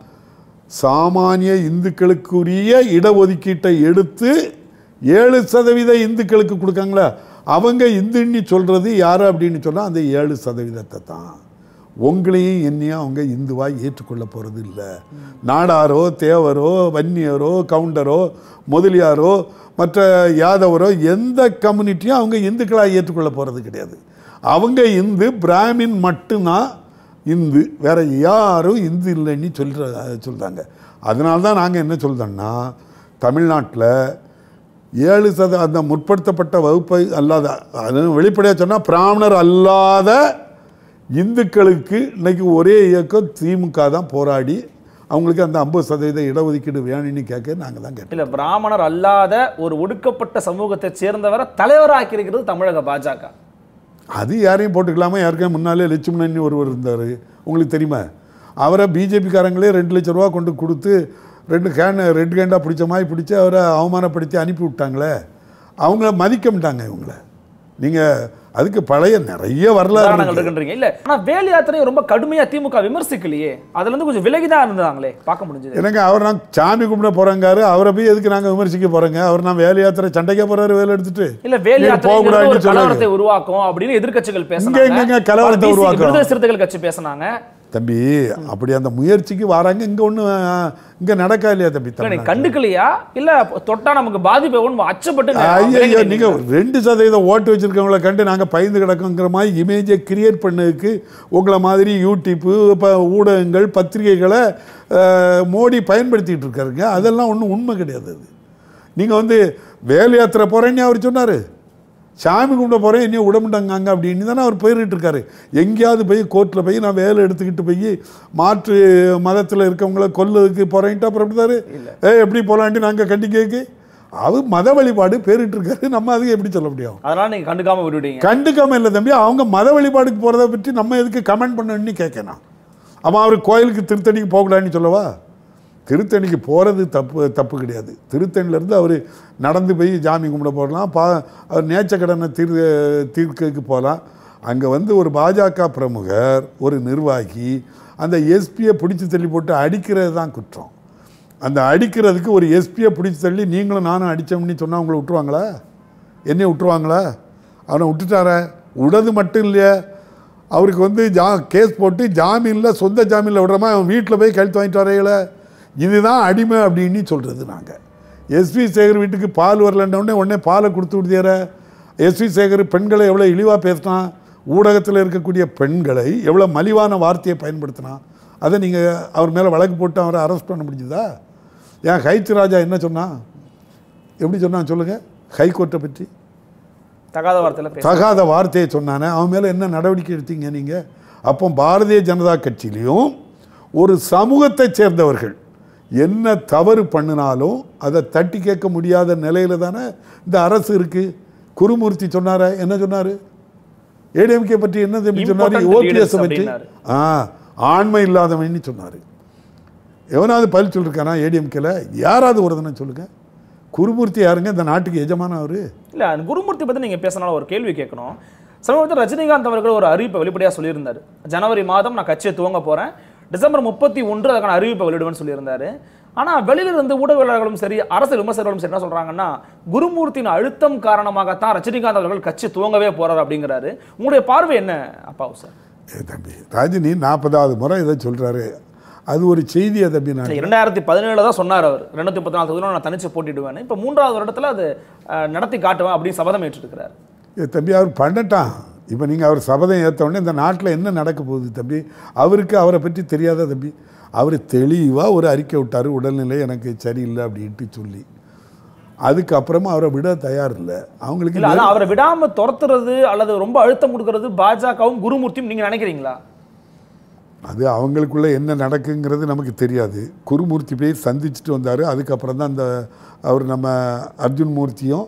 சாமானிய இந்துக்களுக்குரிய இடஒதுக்கீட்டை எடுத்து ஏழு சதவீத இந்துக்களுக்கு கொடுக்காங்களா அவங்க இந்துன்னு சொல்கிறது யார் அப்படின்னு சொன்னால் அந்த ஏழு சதவீதத்தை தான் உங்களையும் என்னையும் அவங்க இந்துவாக ஏற்றுக்கொள்ள போகிறது இல்லை நாடாரோ தேவரோ வன்னியரோ கவுண்டரோ முதலியாரோ மற்ற யாதவரோ எந்த கம்யூனிட்டியும் அவங்க இந்துக்களாக ஏற்றுக்கொள்ள போகிறது கிடையாது அவங்க இந்து பிராமின் மட்டும்தான் இந்து வேறு யாரும் இந்து இல்லைன்னு சொல்கிற சொல்கிறாங்க அதனால தான் நாங்கள் என்ன சொல்கிறோன்னா தமிழ்நாட்டில் ஏழு சத அந்த முற்படுத்தப்பட்ட வகுப்பை அல்லாத அது வெளிப்படையாக சொன்னால் பிராமணர் அல்லாத இந்துக்களுக்கு இன்றைக்கி ஒரே இயக்கம் திமுக தான் போராடி அவங்களுக்கு அந்த ஐம்பது சதவீத இடஒதுக்கீடு வேணும்னு கேட்க நாங்கள் தான் கேட்டோம் இல்லை பிராமணர் அல்லாத ஒரு ஒடுக்கப்பட்ட சமூகத்தை சேர்ந்தவரை தலைவராக்கி இருக்கிறது தமிழக பாஜக அது யாரையும் போட்டுக்கலாமா யாருக்கே முன்னாலே நன்னி ஒருவர் இருந்தார் உங்களுக்கு தெரியுமா அவரை பிஜேபிக்காரங்களே ரெண்டு லட்ச ரூபா கொண்டு கொடுத்து ரெண்டு கேன் ரெண்டு கேண்டாக பிடிச்ச மாதிரி பிடிச்சி அவரை அவமானப்படுத்தி அனுப்பி விட்டாங்களே அவங்கள மதிக்க மாட்டாங்க இவங்கள நீங்கள் அதுக்கு பழைய நிறைய வரலாறு இல்ல ஆனா வேலு யாத்திரையை ரொம்ப கடுமையா திமுக விமர்சிக்கலையே அதுல இருந்து கொஞ்சம் விலகிதான் இருந்தாங்களே பார்க்க முடிஞ்சது எனக்கு அவர் நான் சாமி கும்பிட போறேங்காரு அவரை போய் எதுக்கு நாங்க விமர்சிக்க போறேங்க அவர் நான் வேலு யாத்திரை சண்டைக்க போறாரு வேலை எடுத்துட்டு இல்ல வேலு யாத்திரை உருவாக்கும் அப்படின்னு எதிர்கட்சிகள் பேசுனாங்க கலவரத்தை உருவாக்கும் சிறுத்தைகள் கட்சி பேசினாங்க தம்பி அப்படி அந்த முயற்சிக்கு வராங்க இங்கே ஒண்ணு இங்கே நடக்கா இல்லையா தம்பி கண்டுக்கலையா இல்லை தொட்டா நமக்கு பாதிப்பு ஒன்று அச்சப்பட்டு ஐயோ நீங்கள் ரெண்டு சதவீதம் ஓட்டு வச்சிருக்கவங்களை கண்டு நாங்கள் பயந்து கிடக்குங்கிற மாதிரி இமேஜை கிரியேட் பண்ணதுக்கு உங்களை மாதிரி யூடியூப்பு இப்போ ஊடகங்கள் பத்திரிகைகளை மோடி பயன்படுத்திகிட்டு இருக்காருங்க அதெல்லாம் ஒன்றும் உண்மை கிடையாது அது நீங்கள் வந்து வேலையாத்திரை போகிறேன்னு அவர் சொன்னார் சாமி கும்பிட போகிறேன் என்னையும் விடமாட்டாங்க அப்படின்னு தானே அவர் போயிட்டு இருக்காரு எங்கேயாவது போய் கோர்ட்டில் போய் நான் வேலை எடுத்துக்கிட்டு போய் மாற்று மதத்தில் இருக்கவங்கள கொல்லதுக்கு போகிறேன்ட்டு அப்புறம் அப்படிதாரு ஏ எப்படி போகலான்ட்டு நாங்கள் கண்டிக்கக்கு அது மத வழிபாடு பேரிட்டு இருக்காரு நம்ம அதுக்கு எப்படி சொல்ல முடியும் அதனால நீங்கள் கண்டுக்காம விட்டுட்டீங்க கண்டுக்காம இல்லை தம்பி அவங்க மத வழிபாடுக்கு போகிறத பற்றி நம்ம எதுக்கு கமெண்ட் பண்ணணும்னு கேட்கணும் அவன் அவர் கோயிலுக்கு திருத்தணிக்கு போகலான்னு சொல்லவா திருத்தணிக்கு போகிறது தப்பு தப்பு கிடையாது திருத்தணிலேருந்து அவர் நடந்து போய் ஜாமி கும்பிட போடலாம் பா அவர் நேச்ச கடனை தீர் தீர்க்கு போகலாம் அங்கே வந்து ஒரு பாஜக பிரமுகர் ஒரு நிர்வாகி அந்த எஸ்பியை பிடிச்சி தள்ளி போட்டு அடிக்கிறது தான் குற்றம் அந்த அடிக்கிறதுக்கு ஒரு எஸ்பியை பிடிச்சி தள்ளி நீங்களும் நானும் அடித்தோம்னு சொன்னால் அவங்கள விட்டுருவாங்களா என்னையை விட்டுருவாங்களா அவனை விட்டுட்டார விடது மட்டும் இல்லையா அவருக்கு வந்து ஜா கேஸ் போட்டு ஜாமீனில் சொந்த ஜாமீனில் விடுறமா அவன் வீட்டில் போய் கழுத்து வாங்கிட்டு வரையில இதுதான் அடிமை அப்படின்னு சொல்கிறது நாங்கள் எஸ்வி சேகர் வீட்டுக்கு பால் வரலன்னொடனே உடனே உடனே பாலை கொடுத்து விடுதியார எஸ்வி சேகர் பெண்களை எவ்வளோ இழிவாக பேசினான் ஊடகத்தில் இருக்கக்கூடிய பெண்களை எவ்வளோ மலிவான வார்த்தையை பயன்படுத்தினான் அதை நீங்கள் அவர் மேலே வழக்கு போட்டு அவரை அரெஸ்ட் பண்ண முடிஞ்சுதா ஏன் ஹைத்து ராஜா என்ன சொன்னான் எப்படி சொன்னான் சொல்லுங்கள் ஹைகோர்ட்டை பற்றி தகாத வார்த்தையில் தகாத வார்த்தையை சொன்னானே அவன் மேலே என்ன நடவடிக்கை எடுத்தீங்க நீங்கள் அப்போ பாரதிய ஜனதா கட்சியிலையும் ஒரு சமூகத்தை சேர்ந்தவர்கள் என்ன தவறு பண்ணினாலும் அதை தட்டி கேட்க முடியாத நிலையில் தானே இந்த அரசு இருக்குது குருமூர்த்தி சொன்னார என்ன சொன்னார் ஏடிஎம்கே பற்றி என்ன தம்பி சொன்னார் ஓபிஎஸ் பற்றி ஆ ஆண்மை இல்லாதவன்னு சொன்னார் எவனாவது பதில் சொல்லியிருக்கானா ஏடிஎம்கேல யாராவது ஒரு தானே சொல்லுங்க குருமூர்த்தி யாருங்க இந்த நாட்டுக்கு எஜமான அவர் இல்லை குருமூர்த்தி பற்றி நீங்கள் பேசினாலும் ஒரு கேள்வி கேட்கணும் சமீபத்தில் ரஜினிகாந்த் அவர்கள் ஒரு அறிவிப்பை வெளிப்படையாக சொல்லியிருந்தார் ஜனவரி மாதம் நான் கட்சியை துவங்க போகிறேன் டிசம்பர் முப்பத்தி ஒன்று அதற்கான அறிவிப்பை வெளியிடுவேன்னு சொல்லியிருந்தாரு ஆனால் வெளியில் இருந்து ஊடகவியலாளர்களும் சரி அரசு விமர்சகர்களும் சரி என்ன சொல்கிறாங்கன்னா குருமூர்த்தியின் அழுத்தம் காரணமாகத்தான் ரஜினிகாந்த் அவர்கள் கட்சி துவங்கவே போகிறார் அப்படிங்கிறாரு உங்களுடைய பார்வை என்ன அப்பா சார் தம்பி ராஜினி நாற்பதாவது முறை இதை சொல்கிறாரு அது ஒரு செய்தியை தம்பி நான் ரெண்டாயிரத்தி பதினேழு தான் சொன்னார் அவர் ரெண்டாயிரத்தி முப்பத்தி நாலு நான் தனிச்சு போட்டிடுவேன் இப்போ மூன்றாவது வருடத்தில் அது நடத்தி காட்டுவேன் அப்படின்னு சபதம் ஏற்றிருக்கிறார் தம்பி அவர் பண்ணட்டான் இப்போ நீங்கள் அவர் சபதம் உடனே இந்த நாட்டில் என்ன நடக்க போகுது தம்பி அவருக்கு அவரை பற்றி தெரியாத தம்பி அவர் தெளிவாக ஒரு அறிக்கை விட்டார் உடல்நிலை எனக்கு சரியில்லை அப்படின்ட்டு சொல்லி அதுக்கப்புறமா அவரை விட தயார் இல்லை அவங்களுக்கு இல்லை அவரை விடாமல் துரத்துறது அல்லது ரொம்ப அழுத்தம் கொடுக்கறது பாஜகவும் குருமூர்த்தியும் நீங்கள் நினைக்கிறீங்களா அது அவங்களுக்குள்ளே என்ன நடக்குங்கிறது நமக்கு தெரியாது குருமூர்த்தி போய் சந்திச்சுட்டு வந்தார் அதுக்கப்புறம் தான் அந்த அவர் நம்ம அர்ஜுன் மூர்த்தியும்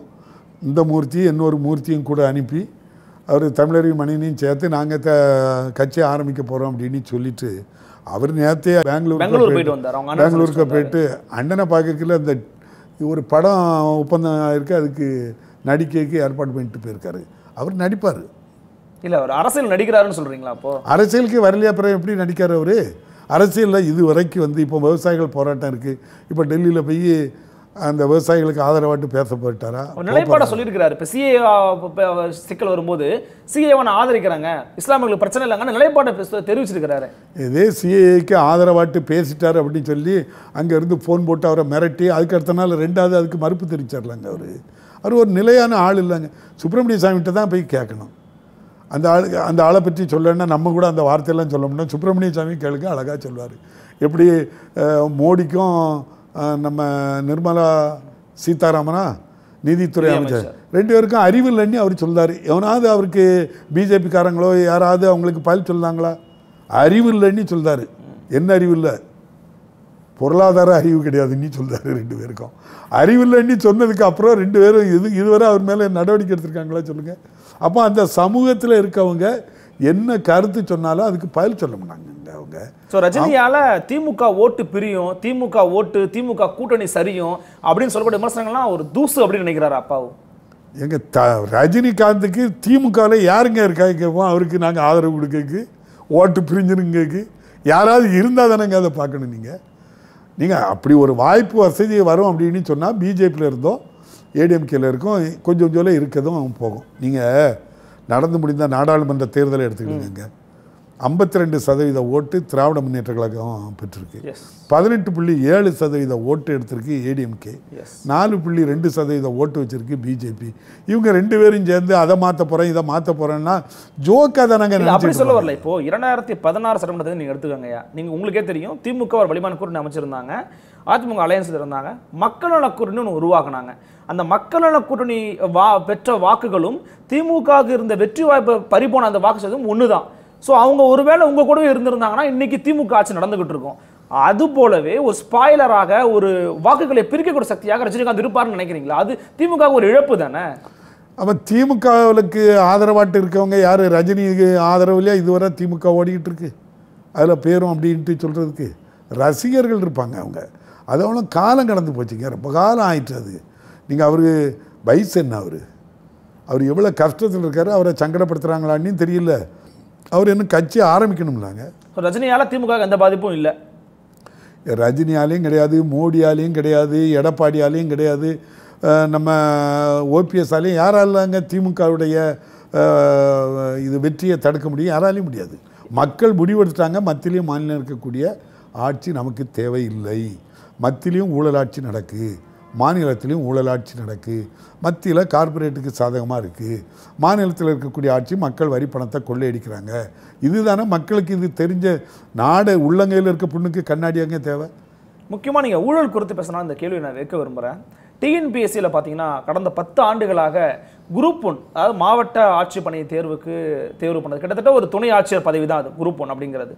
இந்த மூர்த்தி இன்னொரு மூர்த்தியும் கூட அனுப்பி அவர் தமிழறிவு மணினையும் சேர்த்து நாங்கள் த கட்சி ஆரம்பிக்க போகிறோம் அப்படின்னு சொல்லிட்டு அவர் நேரத்தே பெங்களூர் போயிட்டு வந்தார் பெங்களூருக்கு போயிட்டு அண்ணனை பார்க்கறதுல அந்த ஒரு படம் ஒப்பந்தம் இருக்கு அதுக்கு நடிக்கைக்கு ஏற்பாடு பண்ணிட்டு போயிருக்காரு அவர் நடிப்பார் இல்லை அவர் அரசியல் நடிக்கிறாருன்னு சொல்கிறீங்களா அப்போ அரசியலுக்கு வரலையா பிறகு எப்படி நடிக்கார் அவர் அரசியலில் இது வரைக்கும் வந்து இப்போ விவசாயிகள் போராட்டம் இருக்குது இப்போ டெல்லியில் போய் அந்த விவசாயிகளுக்கு ஆதரவாட்டு பேச போயிட்டாரா நிலைப்பாட சொல்லியிருக்கிறாரு இப்போ சிஏ சிக்கல் வரும்போது சிஏவனை ஆதரிக்கிறாங்க இஸ்லாமியர்களுக்கு பிரச்சனை இல்லைங்கன்னு நிலைப்பாட்டை தெரிவிச்சிருக்கிறாரு இதே சிஏக்கு ஆதரவாட்டு பேசிட்டார் அப்படின்னு சொல்லி அங்கேருந்து ஃபோன் போட்டு அவரை மிரட்டி அதுக்கு அடுத்த நாள் ரெண்டாவது அதுக்கு மறுப்பு தெரிவிச்சிடலாங்க அவர் அவர் ஒரு நிலையான ஆள் இல்லைங்க சுப்பிரமணிய சாமிகிட்ட தான் போய் கேட்கணும் அந்த ஆளுக்கு அந்த ஆளை பற்றி சொல்லணும்னா நம்ம கூட அந்த வார்த்தையெல்லாம் சொல்ல முடியும் சுப்பிரமணிய சாமி கேளுங்க அழகாக சொல்வார் எப்படி மோடிக்கும் நம்ம நிர்மலா சீதாராமனா நீதித்துறை அமைச்சர் ரெண்டு பேருக்கும் அறிவு இல்லைன்னு அவர் சொல்கிறார் எவனாவது அவருக்கு பிஜேபிக்காரங்களோ யாராவது அவங்களுக்கு பதில் சொல்லாங்களா அறிவு இல்லைன்னு சொல்கிறாரு என்ன அறிவு இல்லை பொருளாதார அறிவு கிடையாதுன்னு சொல்கிறாரு ரெண்டு பேருக்கும் அறிவு இல்லைன்னு சொன்னதுக்கு அப்புறம் ரெண்டு பேரும் இது இதுவரை அவர் மேலே நடவடிக்கை எடுத்திருக்காங்களா சொல்லுங்கள் அப்போ அந்த சமூகத்தில் இருக்கவங்க என்ன கருத்து சொன்னாலும் அதுக்கு பதில் சொல்ல முடியாங்க இருக்கிறவங்க ஸோ ரஜினியால் திமுக ஓட்டு பிரியும் திமுக ஓட்டு திமுக கூட்டணி சரியும் அப்படின்னு சொல்லக்கூடிய விமர்சனங்கள்லாம் ஒரு தூசு அப்படின்னு நினைக்கிறாரு அப்பாவும் எங்கள் த ரஜினிகாந்துக்கு திமுகவில் யாருங்க இருக்கா கேட்போம் அவருக்கு நாங்கள் ஆதரவு கொடுக்கக்கு ஓட்டு பிரிஞ்சிருங்கக்கு யாராவது இருந்தால் தானேங்க அதை பார்க்கணும் நீங்கள் நீங்கள் அப்படி ஒரு வாய்ப்பு வசதி வரும் அப்படின்னு சொன்னால் பிஜேபியில் இருந்தோம் ஏடிஎம்கேல இருக்கும் கொஞ்சம் கொஞ்சம் இருக்கதும் போகும் நீங்கள் நடந்து முடிந்தால் நாடாளுமன்ற தேர்தலை எடுத்துக்கிட்டுங்க ஐம்பத்தி ரெண்டு சதவீத ஓட்டு திராவிட முன்னேற்ற கழகம் பெற்றிருக்கு பதினெட்டு புள்ளி ஏழு சதவீத ஓட்டு எடுத்திருக்கு ஏடிஎம்கே நாலு புள்ளி ரெண்டு சதவீத ஓட்டு வச்சிருக்கு பிஜேபி இவங்க ரெண்டு பேரும் சேர்ந்து அதை மாற்ற போறேன் இதை மாற்ற போகிறேன்னா ஜோக்கா தானே அப்படி சொல்ல வரல இப்போ இரண்டாயிரத்தி பதினாறு சட்டமன்றத்தை நீங்கள் எடுத்துக்கோங்கய்யா நீங்கள் உங்களுக்கே தெரியும் திமுக ஒரு வலிமான கூட்டணி அமைச்சிருந்தாங்க அதிமுக அலையன்ஸ் இருந்தாங்க மக்கள் நல கூட்டணி ஒன்று உருவாக்குனாங்க அந்த மக்கள் நல கூட்டணி வா பெற்ற வாக்குகளும் திமுகவுக்கு இருந்த வெற்றி வாய்ப்பு பறிபோன அந்த வாக்கு சதவீதம் ஒன்று தான் ஸோ அவங்க ஒருவேளை உங்கள் கூடவே இருந்திருந்தாங்கன்னா இன்றைக்கி திமுக ஆட்சி நடந்துகிட்டு இருக்கும் அது போலவே ஒரு ஸ்பாய்லராக ஒரு வாக்குகளை பிரிக்கக்கூடிய சக்தியாக ரஜினிகாந்த் இருப்பார்னு நினைக்கிறீங்களா அது திமுக ஒரு இழப்பு தானே அப்போ திமுகவுக்கு ஆதரவாட்டு இருக்கவங்க யார் ரஜினிக்கு ஆதரவுலையா இதுவரை திமுக ஓடிக்கிட்டு இருக்கு அதில் பேரும் அப்படின்ட்டு சொல்கிறதுக்கு ரசிகர்கள் இருப்பாங்க அவங்க அது அவ்வளோ காலம் கடந்து போச்சுங்க ரொம்ப காலம் ஆயிட்டு அது நீங்கள் அவரு வயசு என்ன அவர் அவர் எவ்வளோ கஷ்டத்தில் இருக்காரு அவரை சங்கடப்படுத்துகிறாங்களான்னு தெரியல அவர் இன்னும் கட்சி ஆரம்பிக்கணும்லாங்க ரஜினியால் திமுக எந்த பாதிப்பும் இல்லை ரஜினியாலையும் கிடையாது மோடியாலையும் கிடையாது எடப்பாடியாலையும் கிடையாது நம்ம ஓபிஎஸ்ஸாலையும் யாராலாங்க திமுகவுடைய இது வெற்றியை தடுக்க முடியும் யாராலையும் முடியாது மக்கள் முடிவெடுத்துட்டாங்க மத்தியிலையும் மாநிலம் இருக்கக்கூடிய ஆட்சி நமக்கு தேவையில்லை மத்தியிலையும் ஊழலாட்சி நடக்குது மாநிலத்திலையும் ஊழலாட்சி நடக்கு மத்தியில் கார்ப்பரேட்டுக்கு சாதகமாக இருக்குது மாநிலத்தில் இருக்கக்கூடிய ஆட்சி மக்கள் வரி பணத்தை கொள்ளையடிக்கிறாங்க இதுதானே மக்களுக்கு இது தெரிஞ்ச நாடு உள்ளங்கையில் இருக்க கண்ணாடி கண்ணாடியாங்க தேவை முக்கியமாக நீங்கள் ஊழல் குறித்து பேசினா இந்த கேள்வி நான் வைக்க விரும்புகிறேன் டிஎன்பிஎஸ்சியில் பார்த்தீங்கன்னா கடந்த பத்து ஆண்டுகளாக குரூப் ஒன் அதாவது மாவட்ட ஆட்சி பணி தேர்வுக்கு தேர்வு பண்ணது கிட்டத்தட்ட ஒரு துணை ஆட்சியர் பதவி தான் அது குரூப் ஒன் அப்படிங்கிறது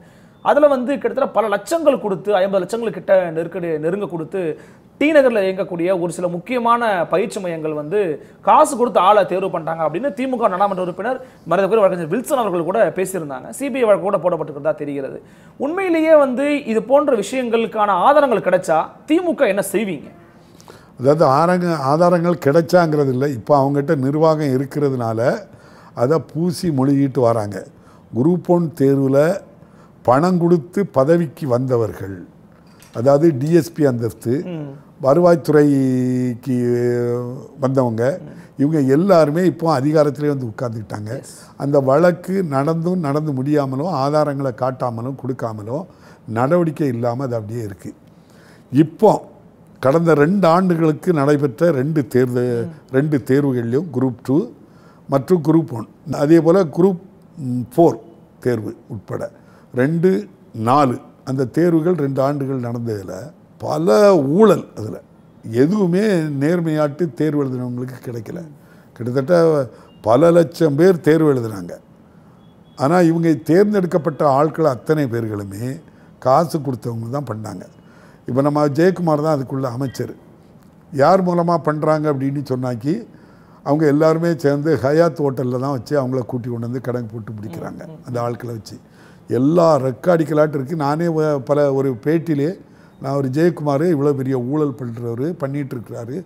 அதில் வந்து கிட்டத்தட்ட பல லட்சங்கள் கொடுத்து ஐம்பது லட்சங்கள் கிட்ட நெருக்கடி நெருங்க கொடுத்து டி நகரில் இயங்கக்கூடிய ஒரு சில முக்கியமான பயிற்சி மையங்கள் வந்து காசு கொடுத்து ஆளை தேர்வு பண்ணிட்டாங்க அப்படின்னு திமுக நாடாளுமன்ற உறுப்பினர் மருத்துவர் வழக்கறிஞர் வில்சன் அவர்கள் கூட பேசியிருந்தாங்க சிபிஐ வழக்கு கூட போடப்பட்டிருக்கிறதா தெரிகிறது உண்மையிலேயே வந்து இது போன்ற விஷயங்களுக்கான ஆதாரங்கள் கிடைச்சா திமுக என்ன செய்வீங்க அதாவது ஆரங்க ஆதாரங்கள் கிடைச்சாங்கிறது இல்லை இப்போ அவங்ககிட்ட நிர்வாகம் இருக்கிறதுனால அதை பூசி மொழிகிட்டு வராங்க குரூப் ஒன் தேர்வில் பணம் கொடுத்து பதவிக்கு வந்தவர்கள் அதாவது டிஎஸ்பி அந்தஸ்து வருவாய்த்துறைக்கு வந்தவங்க இவங்க எல்லாருமே இப்போ அதிகாரத்திலே வந்து உட்கார்ந்துக்கிட்டாங்க அந்த வழக்கு நடந்தும் நடந்து முடியாமலும் ஆதாரங்களை காட்டாமலும் கொடுக்காமலும் நடவடிக்கை இல்லாமல் அது அப்படியே இருக்குது இப்போ கடந்த ரெண்டு ஆண்டுகளுக்கு நடைபெற்ற ரெண்டு தேர்வு ரெண்டு தேர்வுகள்லையும் குரூப் டூ மற்றும் குரூப் ஒன் அதே போல் குரூப் ஃபோர் தேர்வு உட்பட ரெண்டு நாலு அந்த தேர்வுகள் ரெண்டு ஆண்டுகள் நடந்ததில் பல ஊழல் அதில் எதுவுமே நேர்மையாட்டு தேர்வு எழுதினவங்களுக்கு கிடைக்கல கிட்டத்தட்ட பல லட்சம் பேர் தேர்வு எழுதுனாங்க ஆனால் இவங்க தேர்ந்தெடுக்கப்பட்ட ஆட்கள் அத்தனை பேர்களுமே காசு கொடுத்தவங்க தான் பண்ணாங்க இப்போ நம்ம ஜெயக்குமார் தான் அதுக்குள்ள அமைச்சர் யார் மூலமாக பண்ணுறாங்க அப்படின்னு சொன்னாக்கி அவங்க எல்லாருமே சேர்ந்து ஹயாத் ஹோட்டலில் தான் வச்சு அவங்கள கூட்டி கொண்டு வந்து கடன் போட்டு பிடிக்கிறாங்க அந்த ஆட்களை வச்சு எல்லா ரெக்கார்டிக்கலாட்டும் இருக்குது நானே பல ஒரு பேட்டிலே நான் ஒரு ஜெயக்குமார் இவ்வளோ பெரிய ஊழல் பண்ணுறவர் பண்ணிகிட்ருக்கிறாரு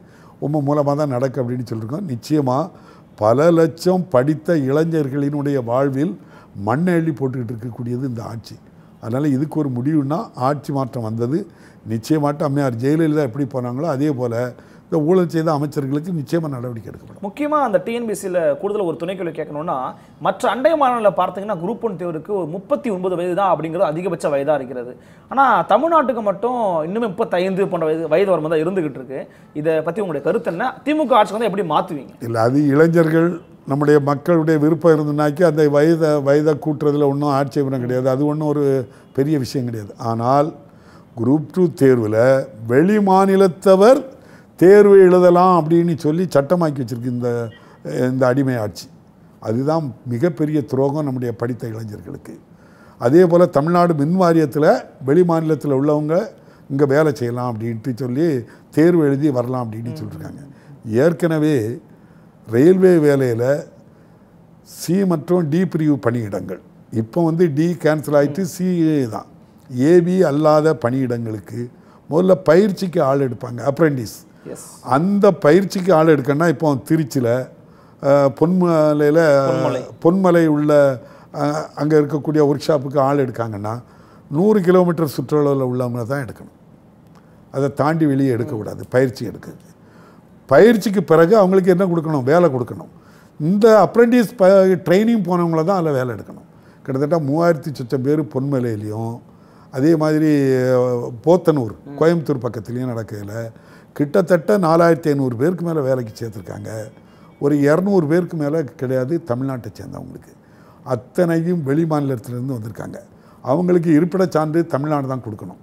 உங்கள் மூலமாக தான் நடக்கும் அப்படின்னு சொல்லியிருக்கோம் நிச்சயமாக பல லட்சம் படித்த இளைஞர்களினுடைய வாழ்வில் மண்ணை எழுதி போட்டுக்கிட்டு இருக்கக்கூடியது இந்த ஆட்சி அதனால் இதுக்கு ஒரு முடிவுன்னா ஆட்சி மாற்றம் வந்தது நிச்சயமாட்டம் அம்மையார் ஜெயலலிதா எப்படி போனாங்களோ அதே போல் இந்த ஊழல் செய்த அமைச்சர்களுக்கு நிச்சயமாக நடவடிக்கை எடுக்கப்படும் முக்கியமாக அந்த டிஎன்பிசியில் கூடுதல் ஒரு துணைக்கேள்வி கேட்கணும்னா மற்ற அண்டை மாநிலங்களில் பார்த்தீங்கன்னா குரூப் ஒன் தேர்வுக்கு ஒரு முப்பத்தி ஒன்பது வயது தான் அப்படிங்கிறது அதிகபட்ச வயதாக இருக்கிறது ஆனால் தமிழ்நாட்டுக்கு மட்டும் இன்னும் முப்பத்தைந்து போன்ற வயது வயது வரும் தான் இருந்துகிட்டு இருக்கு இதை பற்றி உங்களுடைய கருத்து என்ன திமுக ஆட்சி வந்து எப்படி மாற்றுவீங்க இல்லை அது இளைஞர்கள் நம்முடைய மக்களுடைய விருப்பம் இருந்துனாக்கி அந்த வயதை வயதை கூட்டுறதுல ஒன்றும் ஆட்சேபனம் கிடையாது அது ஒன்றும் ஒரு பெரிய விஷயம் கிடையாது ஆனால் குரூப் டூ தேர்வில் வெளி மாநிலத்தவர் தேர்வு எழுதலாம் அப்படின்னு சொல்லி சட்டமாக்கி வச்சுருக்கு இந்த இந்த அடிமை ஆட்சி அதுதான் மிகப்பெரிய துரோகம் நம்முடைய படித்த இளைஞர்களுக்கு அதே போல் தமிழ்நாடு மின் வாரியத்தில் வெளி மாநிலத்தில் உள்ளவங்க இங்கே வேலை செய்யலாம் அப்படின்ட்டு சொல்லி தேர்வு எழுதி வரலாம் அப்படின்னு சொல்லியிருக்காங்க ஏற்கனவே ரயில்வே வேலையில் சி மற்றும் டி பிரிவு பணியிடங்கள் இப்போ வந்து டி கேன்சல் ஆகிட்டு சிஏ தான் ஏபி அல்லாத பணியிடங்களுக்கு முதல்ல பயிற்சிக்கு ஆள் எடுப்பாங்க அப்ரெண்டிஸ் அந்த பயிற்சிக்கு ஆள் எடுக்கணும்னா இப்போ திருச்சியில் பொன்மலையில் பொன்மலை உள்ள அங்கே இருக்கக்கூடிய ஒர்க் ஷாப்புக்கு ஆள் எடுக்காங்கன்னா நூறு கிலோமீட்டர் சுற்றுலாவில் உள்ளவங்க தான் எடுக்கணும் அதை தாண்டி வெளியே எடுக்கக்கூடாது பயிற்சி எடுக்கிறது பயிற்சிக்கு பிறகு அவங்களுக்கு என்ன கொடுக்கணும் வேலை கொடுக்கணும் இந்த அப்ரெண்டிஸ் ப ட்ரைனிங் போனவங்கள தான் அதில் வேலை எடுக்கணும் கிட்டத்தட்ட மூவாயிரத்தி சொச்சம் பேர் பொன்மலையிலையும் அதே மாதிரி போத்தனூர் கோயம்புத்தூர் பக்கத்துலேயும் நடக்கையில் கிட்டத்தட்ட நாலாயிரத்தி ஐநூறு பேருக்கு மேலே வேலைக்கு சேர்த்துருக்காங்க ஒரு இரநூறு பேருக்கு மேலே கிடையாது தமிழ்நாட்டை சேர்ந்தவங்களுக்கு அத்தனையும் வெளி மாநிலத்திலேருந்து வந்திருக்காங்க அவங்களுக்கு இருப்பிட சான்று தமிழ்நாடு தான் கொடுக்கணும்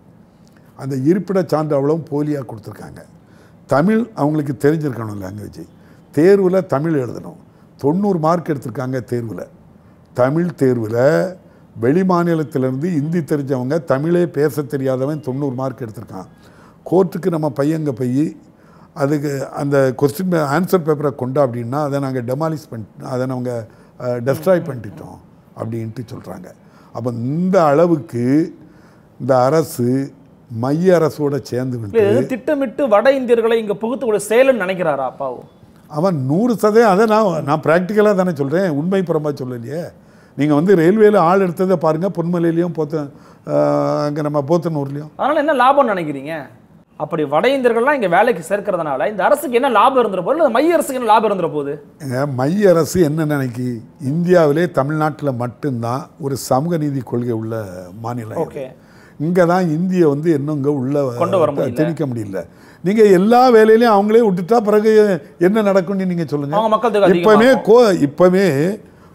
அந்த இருப்பிட சான்று அவ்வளோவும் போலியாக கொடுத்துருக்காங்க தமிழ் அவங்களுக்கு தெரிஞ்சிருக்கணும் லாங்குவேஜ் தேர்வில் தமிழ் எழுதணும் தொண்ணூறு மார்க் எடுத்திருக்காங்க தேர்வில் தமிழ் தேர்வில் வெளி மாநிலத்திலேருந்து இந்தி தெரிஞ்சவங்க தமிழே பேச தெரியாதவன் தொண்ணூறு மார்க் எடுத்திருக்கான் கோர்ட்டுக்கு நம்ம பையங்க போய் அதுக்கு அந்த கொஸ்டின் ஆன்சர் பேப்பரை கொண்டா அப்படின்னா அதை நாங்கள் டெமாலிஸ் பண்ணி அதை நாங்கள் டெஸ்ட்ராய் பண்ணிட்டோம் அப்படின்ட்டு சொல்கிறாங்க அப்போ இந்த அளவுக்கு இந்த அரசு மைய அரசோட சேர்ந்து திட்டமிட்டு வட இந்தியர்களை இங்கே புகுத்து கூட செயல்னு நினைக்கிறாரா அப்பாவும் அவன் நூறு சதவீதம் அதை நான் நான் ப்ராக்டிக்கலாக தானே சொல்கிறேன் உண்மை புறமாக சொல்லலையே நீங்கள் வந்து ரயில்வேல ஆள் எடுத்ததை பாருங்கள் பொன்மலையிலையும் போத்த அங்கே நம்ம போத்தனூர்லேயும் அதனால் என்ன லாபம்னு நினைக்கிறீங்க அப்படி வட இந்தியர்கள்லாம் இங்கே வேலைக்கு சேர்க்கறதுனால இந்த அரசுக்கு என்ன லாபம் இருந்துட போகுது இல்லை மைய அரசுக்கு என்ன லாபம் இருந்துட போகுது மைய அரசு என்ன நினைக்கி இந்தியாவிலே தமிழ்நாட்டில் மட்டும்தான் ஒரு சமூக நீதி கொள்கை உள்ள மாநிலம் ஓகே இங்கே தான் இந்தியை வந்து இன்னும் இங்கே உள்ள திணிக்க முடியல நீங்கள் எல்லா வேலையிலையும் அவங்களே விட்டுட்டா பிறகு என்ன நடக்கும்னு நீங்கள் சொல்லுங்கள் இப்போமே கோ இப்போமே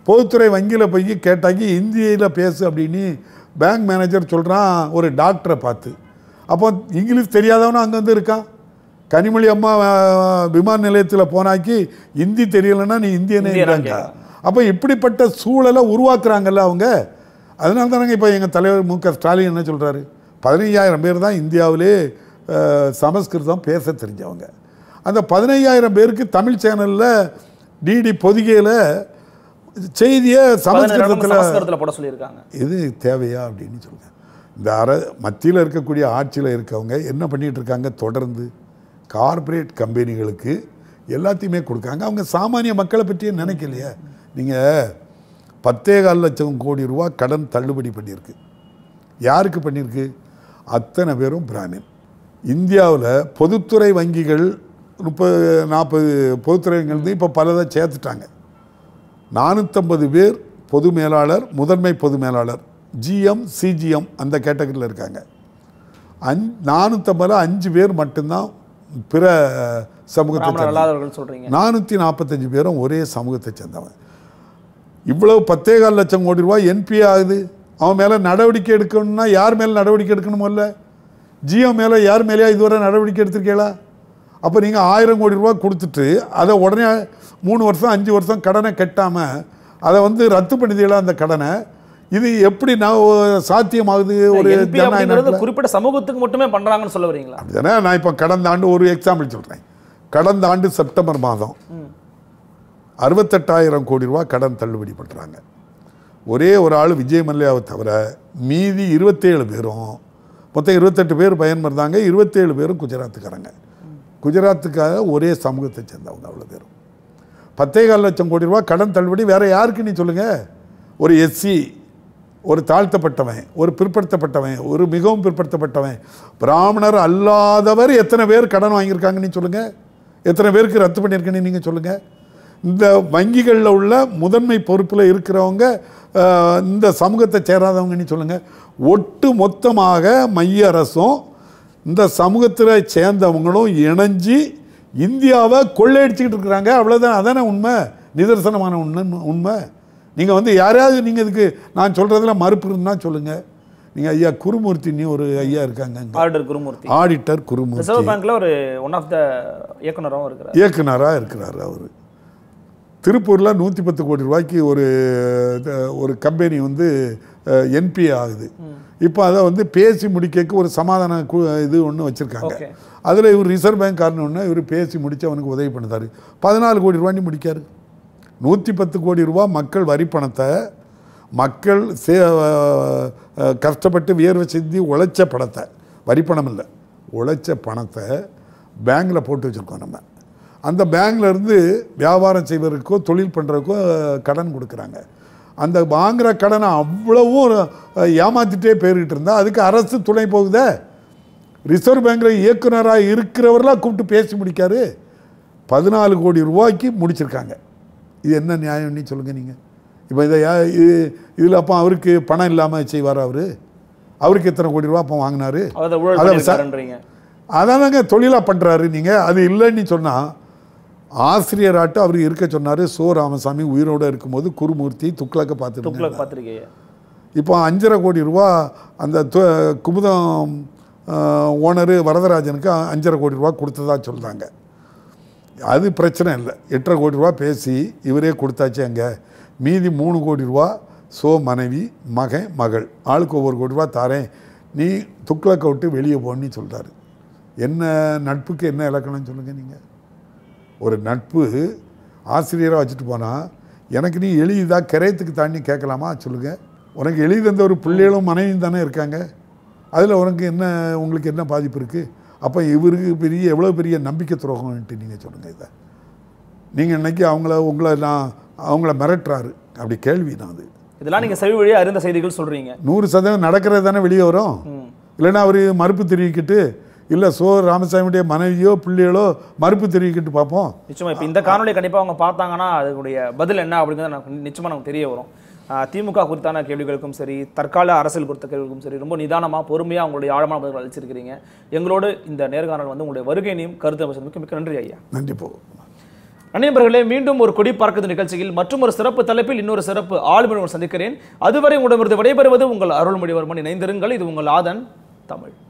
பொதுத்துறை வங்கியில் போய் கேட்டாக்கி இந்தியில் பேசு அப்படின்னு பேங்க் மேனேஜர் சொல்கிறான் ஒரு டாக்டரை பார்த்து அப்போ இங்கிலீஷ் தெரியாதவனும் அங்கேருந்து இருக்கான் கனிமொழி அம்மா விமான நிலையத்தில் போனாக்கி ஹிந்தி தெரியலன்னா நீ இந்தியனே இருக்காங்க அப்போ இப்படிப்பட்ட சூழலை உருவாக்குறாங்கல்ல அவங்க அதனால தானங்க இப்போ எங்கள் தலைவர் மு க ஸ்டாலின் என்ன சொல்கிறாரு பதினைஞ்சாயிரம் பேர் தான் இந்தியாவிலே சமஸ்கிருதம் பேச தெரிஞ்சவங்க அந்த பதினைஞ்சாயிரம் பேருக்கு தமிழ் சேனலில் டிடி பொதிகையில் செய்தியை சமஸ்கிருதத்தில் போட சொல்லியிருக்காங்க இது தேவையா அப்படின்னு சொல்லுங்கள் இந்த அர மத்தியில் இருக்கக்கூடிய ஆட்சியில் இருக்கவங்க என்ன பண்ணிகிட்டு இருக்காங்க தொடர்ந்து கார்ப்பரேட் கம்பெனிகளுக்கு எல்லாத்தையுமே கொடுக்காங்க அவங்க சாமானிய மக்களை பற்றியே நினைக்கலையே நீங்கள் பத்தே கால் லட்சம் கோடி ரூபா கடன் தள்ளுபடி பண்ணியிருக்கு யாருக்கு பண்ணியிருக்கு அத்தனை பேரும் பிராமின் இந்தியாவில் பொதுத்துறை வங்கிகள் முப்பது நாற்பது பொதுத்துறை வங்கிகள் இப்போ பலதை சேர்த்துட்டாங்க நானூற்றம்பது பேர் பொது மேலாளர் முதன்மை பொது மேலாளர் ஜிஎம் சிஜிஎம் அந்த கேட்டகரியில் இருக்காங்க அஞ் நானூற்றம்பது அஞ்சு பேர் மட்டும்தான் பிற சமூகத்தை சொல்கிறீங்க நானூற்றி நாற்பத்தஞ்சு பேரும் ஒரே சமூகத்தை சேர்ந்தவன் இவ்வளோ பத்தே கால் லட்சம் கோடி ரூபாய் என்பி ஆகுது அவன் மேலே நடவடிக்கை எடுக்கணும்னா யார் மேலே நடவடிக்கை எடுக்கணுமோ இல்லை ஜியோ மேலே யார் மேலேயா இதுவரை நடவடிக்கை எடுத்திருக்கீங்களா அப்போ நீங்கள் ஆயிரம் கோடி ரூபா கொடுத்துட்டு அதை உடனே மூணு வருஷம் அஞ்சு வருஷம் கடனை கட்டாமல் அதை வந்து ரத்து பண்ணிதீங்களா அந்த கடனை இது எப்படி நான் சாத்தியமாகுது ஒரு குறிப்பிட்ட சமூகத்துக்கு மட்டுமே பண்ணுறாங்கன்னு சொல்ல வரீங்களா அப்படிதானே நான் இப்போ கடந்த ஆண்டு ஒரு எக்ஸாம்பிள் சொல்கிறேன் கடந்த ஆண்டு செப்டம்பர் மாதம் அறுபத்தெட்டாயிரம் கோடி ரூபா கடன் தள்ளுபடி பண்ணுறாங்க ஒரே ஒரு ஆள் விஜய் மல்லையாவை தவிர மீதி இருபத்தேழு பேரும் மொத்தம் இருபத்தெட்டு பேர் பயன்படுத்தாங்க இருபத்தேழு பேரும் குஜராத்துக்காரங்க குஜராத்துக்காக ஒரே சமூகத்தை சேர்ந்தவங்க அவ்வளோ பேரும் பத்தே கால் லட்சம் கோடி ரூபா கடன் தள்ளுபடி வேறு யாருக்கு நீ சொல்லுங்கள் ஒரு எஸ்சி ஒரு தாழ்த்தப்பட்டவன் ஒரு பிற்படுத்தப்பட்டவன் ஒரு மிகவும் பிற்படுத்தப்பட்டவன் பிராமணர் அல்லாதவர் எத்தனை பேர் கடன் வாங்கியிருக்காங்கன்னு சொல்லுங்கள் எத்தனை பேருக்கு ரத்து பண்ணியிருக்கேன்னு நீங்கள் சொல்லுங்கள் இந்த வங்கிகளில் உள்ள முதன்மை பொறுப்பில் இருக்கிறவங்க இந்த சமூகத்தை சேராதவங்கன்னு சொல்லுங்கள் ஒட்டு மொத்தமாக மைய அரசும் இந்த சமூகத்தில் சேர்ந்தவங்களும் இணைஞ்சு இந்தியாவை கொள்ளையடிச்சிக்கிட்டு இருக்கிறாங்க அவ்வளோதான் அதானே உண்மை நிதர்சனமான உண்மை உண்மை நீங்கள் வந்து யாராவது நீங்கள் இதுக்கு நான் சொல்கிறதெல்லாம் மறுப்பு இருந்தால் சொல்லுங்கள் நீங்கள் ஐயா குருமூர்த்தி நீ ஒரு ஐயா இருக்காங்க auditor Gurumurthy auditor Gurumurthy reserve பேங்க்கில் ஒரு ஒன் ஆஃப் த இயக்குனராகவும் இருக்கிறார் இயக்குனராக இருக்கிறார் அவர் திருப்பூரில் நூற்றி பத்து கோடி ரூபாய்க்கு ஒரு ஒரு கம்பெனி வந்து என்பி ஆகுது இப்போ அதை வந்து பேசி முடிக்க ஒரு சமாதான இது ஒன்று வச்சுருக்காங்க அதில் இவர் ரிசர்வ் பேங்க் காரணம் ஒன்று இவர் பேசி முடித்து அவனுக்கு உதவி பண்ணுறாரு பதினாலு கோடி ரூபாய்னு முடிக்காரு நூற்றி பத்து கோடி ரூபா மக்கள் வரி பணத்தை மக்கள் சே கஷ்டப்பட்டு வியர்வை செஞ்சு உழைச்ச பணத்தை வரி பணம் இல்லை உழைச்ச பணத்தை பேங்கில் போட்டு வச்சுருக்கோம் நம்ம அந்த பேங்க்லேருந்து வியாபாரம் செய்வதற்கோ தொழில் பண்ணுறதுக்கோ கடன் கொடுக்குறாங்க அந்த வாங்குகிற கடனை அவ்வளவும் ஏமாற்றிட்டே போயிருக்கிட்டு இருந்தால் அதுக்கு அரசு துணை போகுதே ரிசர்வ் பேங்கில் இயக்குனராக இருக்கிறவரெலாம் கூப்பிட்டு பேசி முடிக்காரு பதினாலு கோடி ரூபாய்க்கு முடிச்சிருக்காங்க இது என்ன நியாயம்னு சொல்லுங்க நீங்கள் இப்போ இதை இது இதில் அப்போ அவருக்கு பணம் இல்லாமல் செய்வார் அவர் அவருக்கு எத்தனை கோடி ரூபா அப்போ வாங்கினாரு அதானங்க தொழிலாக பண்ணுறாரு நீங்கள் அது இல்லைன்னு சொன்னால் ஆசிரியர் ஆட்டு அவர் இருக்க சொன்னார் சோ ராமசாமி உயிரோடு இருக்கும்போது குருமூர்த்தி துக்ளக்க பார்த்துருக்கீங்க இப்போ அஞ்சரை கோடி ரூபா அந்த குமுதம் ஓனர் வரதராஜனுக்கு அஞ்சரை கோடி ரூபா கொடுத்ததா சொல்கிறாங்க அது பிரச்சனை இல்லை எட்டரை கோடி ரூபா பேசி இவரே கொடுத்தாச்சு அங்கே மீதி மூணு கோடி ரூபா ஸோ மனைவி மகன் மகள் ஆளுக்கு ஒவ்வொரு கோடி ரூபா தாரேன் நீ துக்களை கவுட்டு வெளியே போன்னு சொல்கிறாரு என்ன நட்புக்கு என்ன இலக்கணம்னு சொல்லுங்கள் நீங்கள் ஒரு நட்பு ஆசிரியராக வச்சுட்டு போனால் எனக்கு நீ எழுதிதா கரையத்துக்கு தாண்டி கேட்கலாமா சொல்லுங்கள் உனக்கு எழுதி தந்த ஒரு பிள்ளைகளும் மனைவியும் தானே இருக்காங்க அதில் உனக்கு என்ன உங்களுக்கு என்ன பாதிப்பு இருக்குது அப்போ இவருக்கு பெரிய எவ்வளோ பெரிய நம்பிக்கை துரோகம்ன்ட்டு நீங்கள் சொல்லுங்கள் இதை நீங்கள் இன்றைக்கி அவங்கள உங்களை நான் அவங்கள மிரட்டுறாரு அப்படி கேள்வி தான் அது இதெல்லாம் நீங்கள் செவி வழியாக அறிந்த செய்திகள் சொல்கிறீங்க நூறு சதவீதம் நடக்கிறது தானே வெளியே வரும் இல்லைன்னா அவர் மறுப்பு தெரிவிக்கிட்டு இல்லை சோ ராமசாமியுடைய மனைவியோ பிள்ளைகளோ மறுப்பு தெரிவிக்கிட்டு பார்ப்போம் நிச்சயமாக இப்போ இந்த காணொலியை கண்டிப்பாக அவங்க பார்த்தாங்கன்னா அதனுடைய பதில் என்ன அப்படிங்கிறது நிச்சயமாக நமக்கு தெரிய வரும் திமுக குறித்தான கேள்விகளுக்கும் சரி தற்கால அரசியல் குறித்த கேள்விகளுக்கும் சரி ரொம்ப நிதானமாக பொறுமையாக உங்களுடைய ஆழமான பதில்கள் அளிச்சிருக்கிறீங்க எங்களோடு இந்த நேர்காணல் வந்து உங்களுடைய வருகையினையும் கருத்து அமைச்சருக்கு மிக்க நன்றி ஐயா நன்றி போகும் நண்பர்களே மீண்டும் ஒரு கொடி பார்க்கிறது நிகழ்ச்சியில் மற்றும் ஒரு சிறப்பு தலைப்பில் இன்னொரு சிறப்பு ஆளுமை சந்திக்கிறேன் அதுவரை உங்களிடமிருந்து விடைபெறுவது உங்கள் அருள்மொழிவர்மன் இணைந்திருங்கள் இது உங்கள் ஆதன் தமிழ்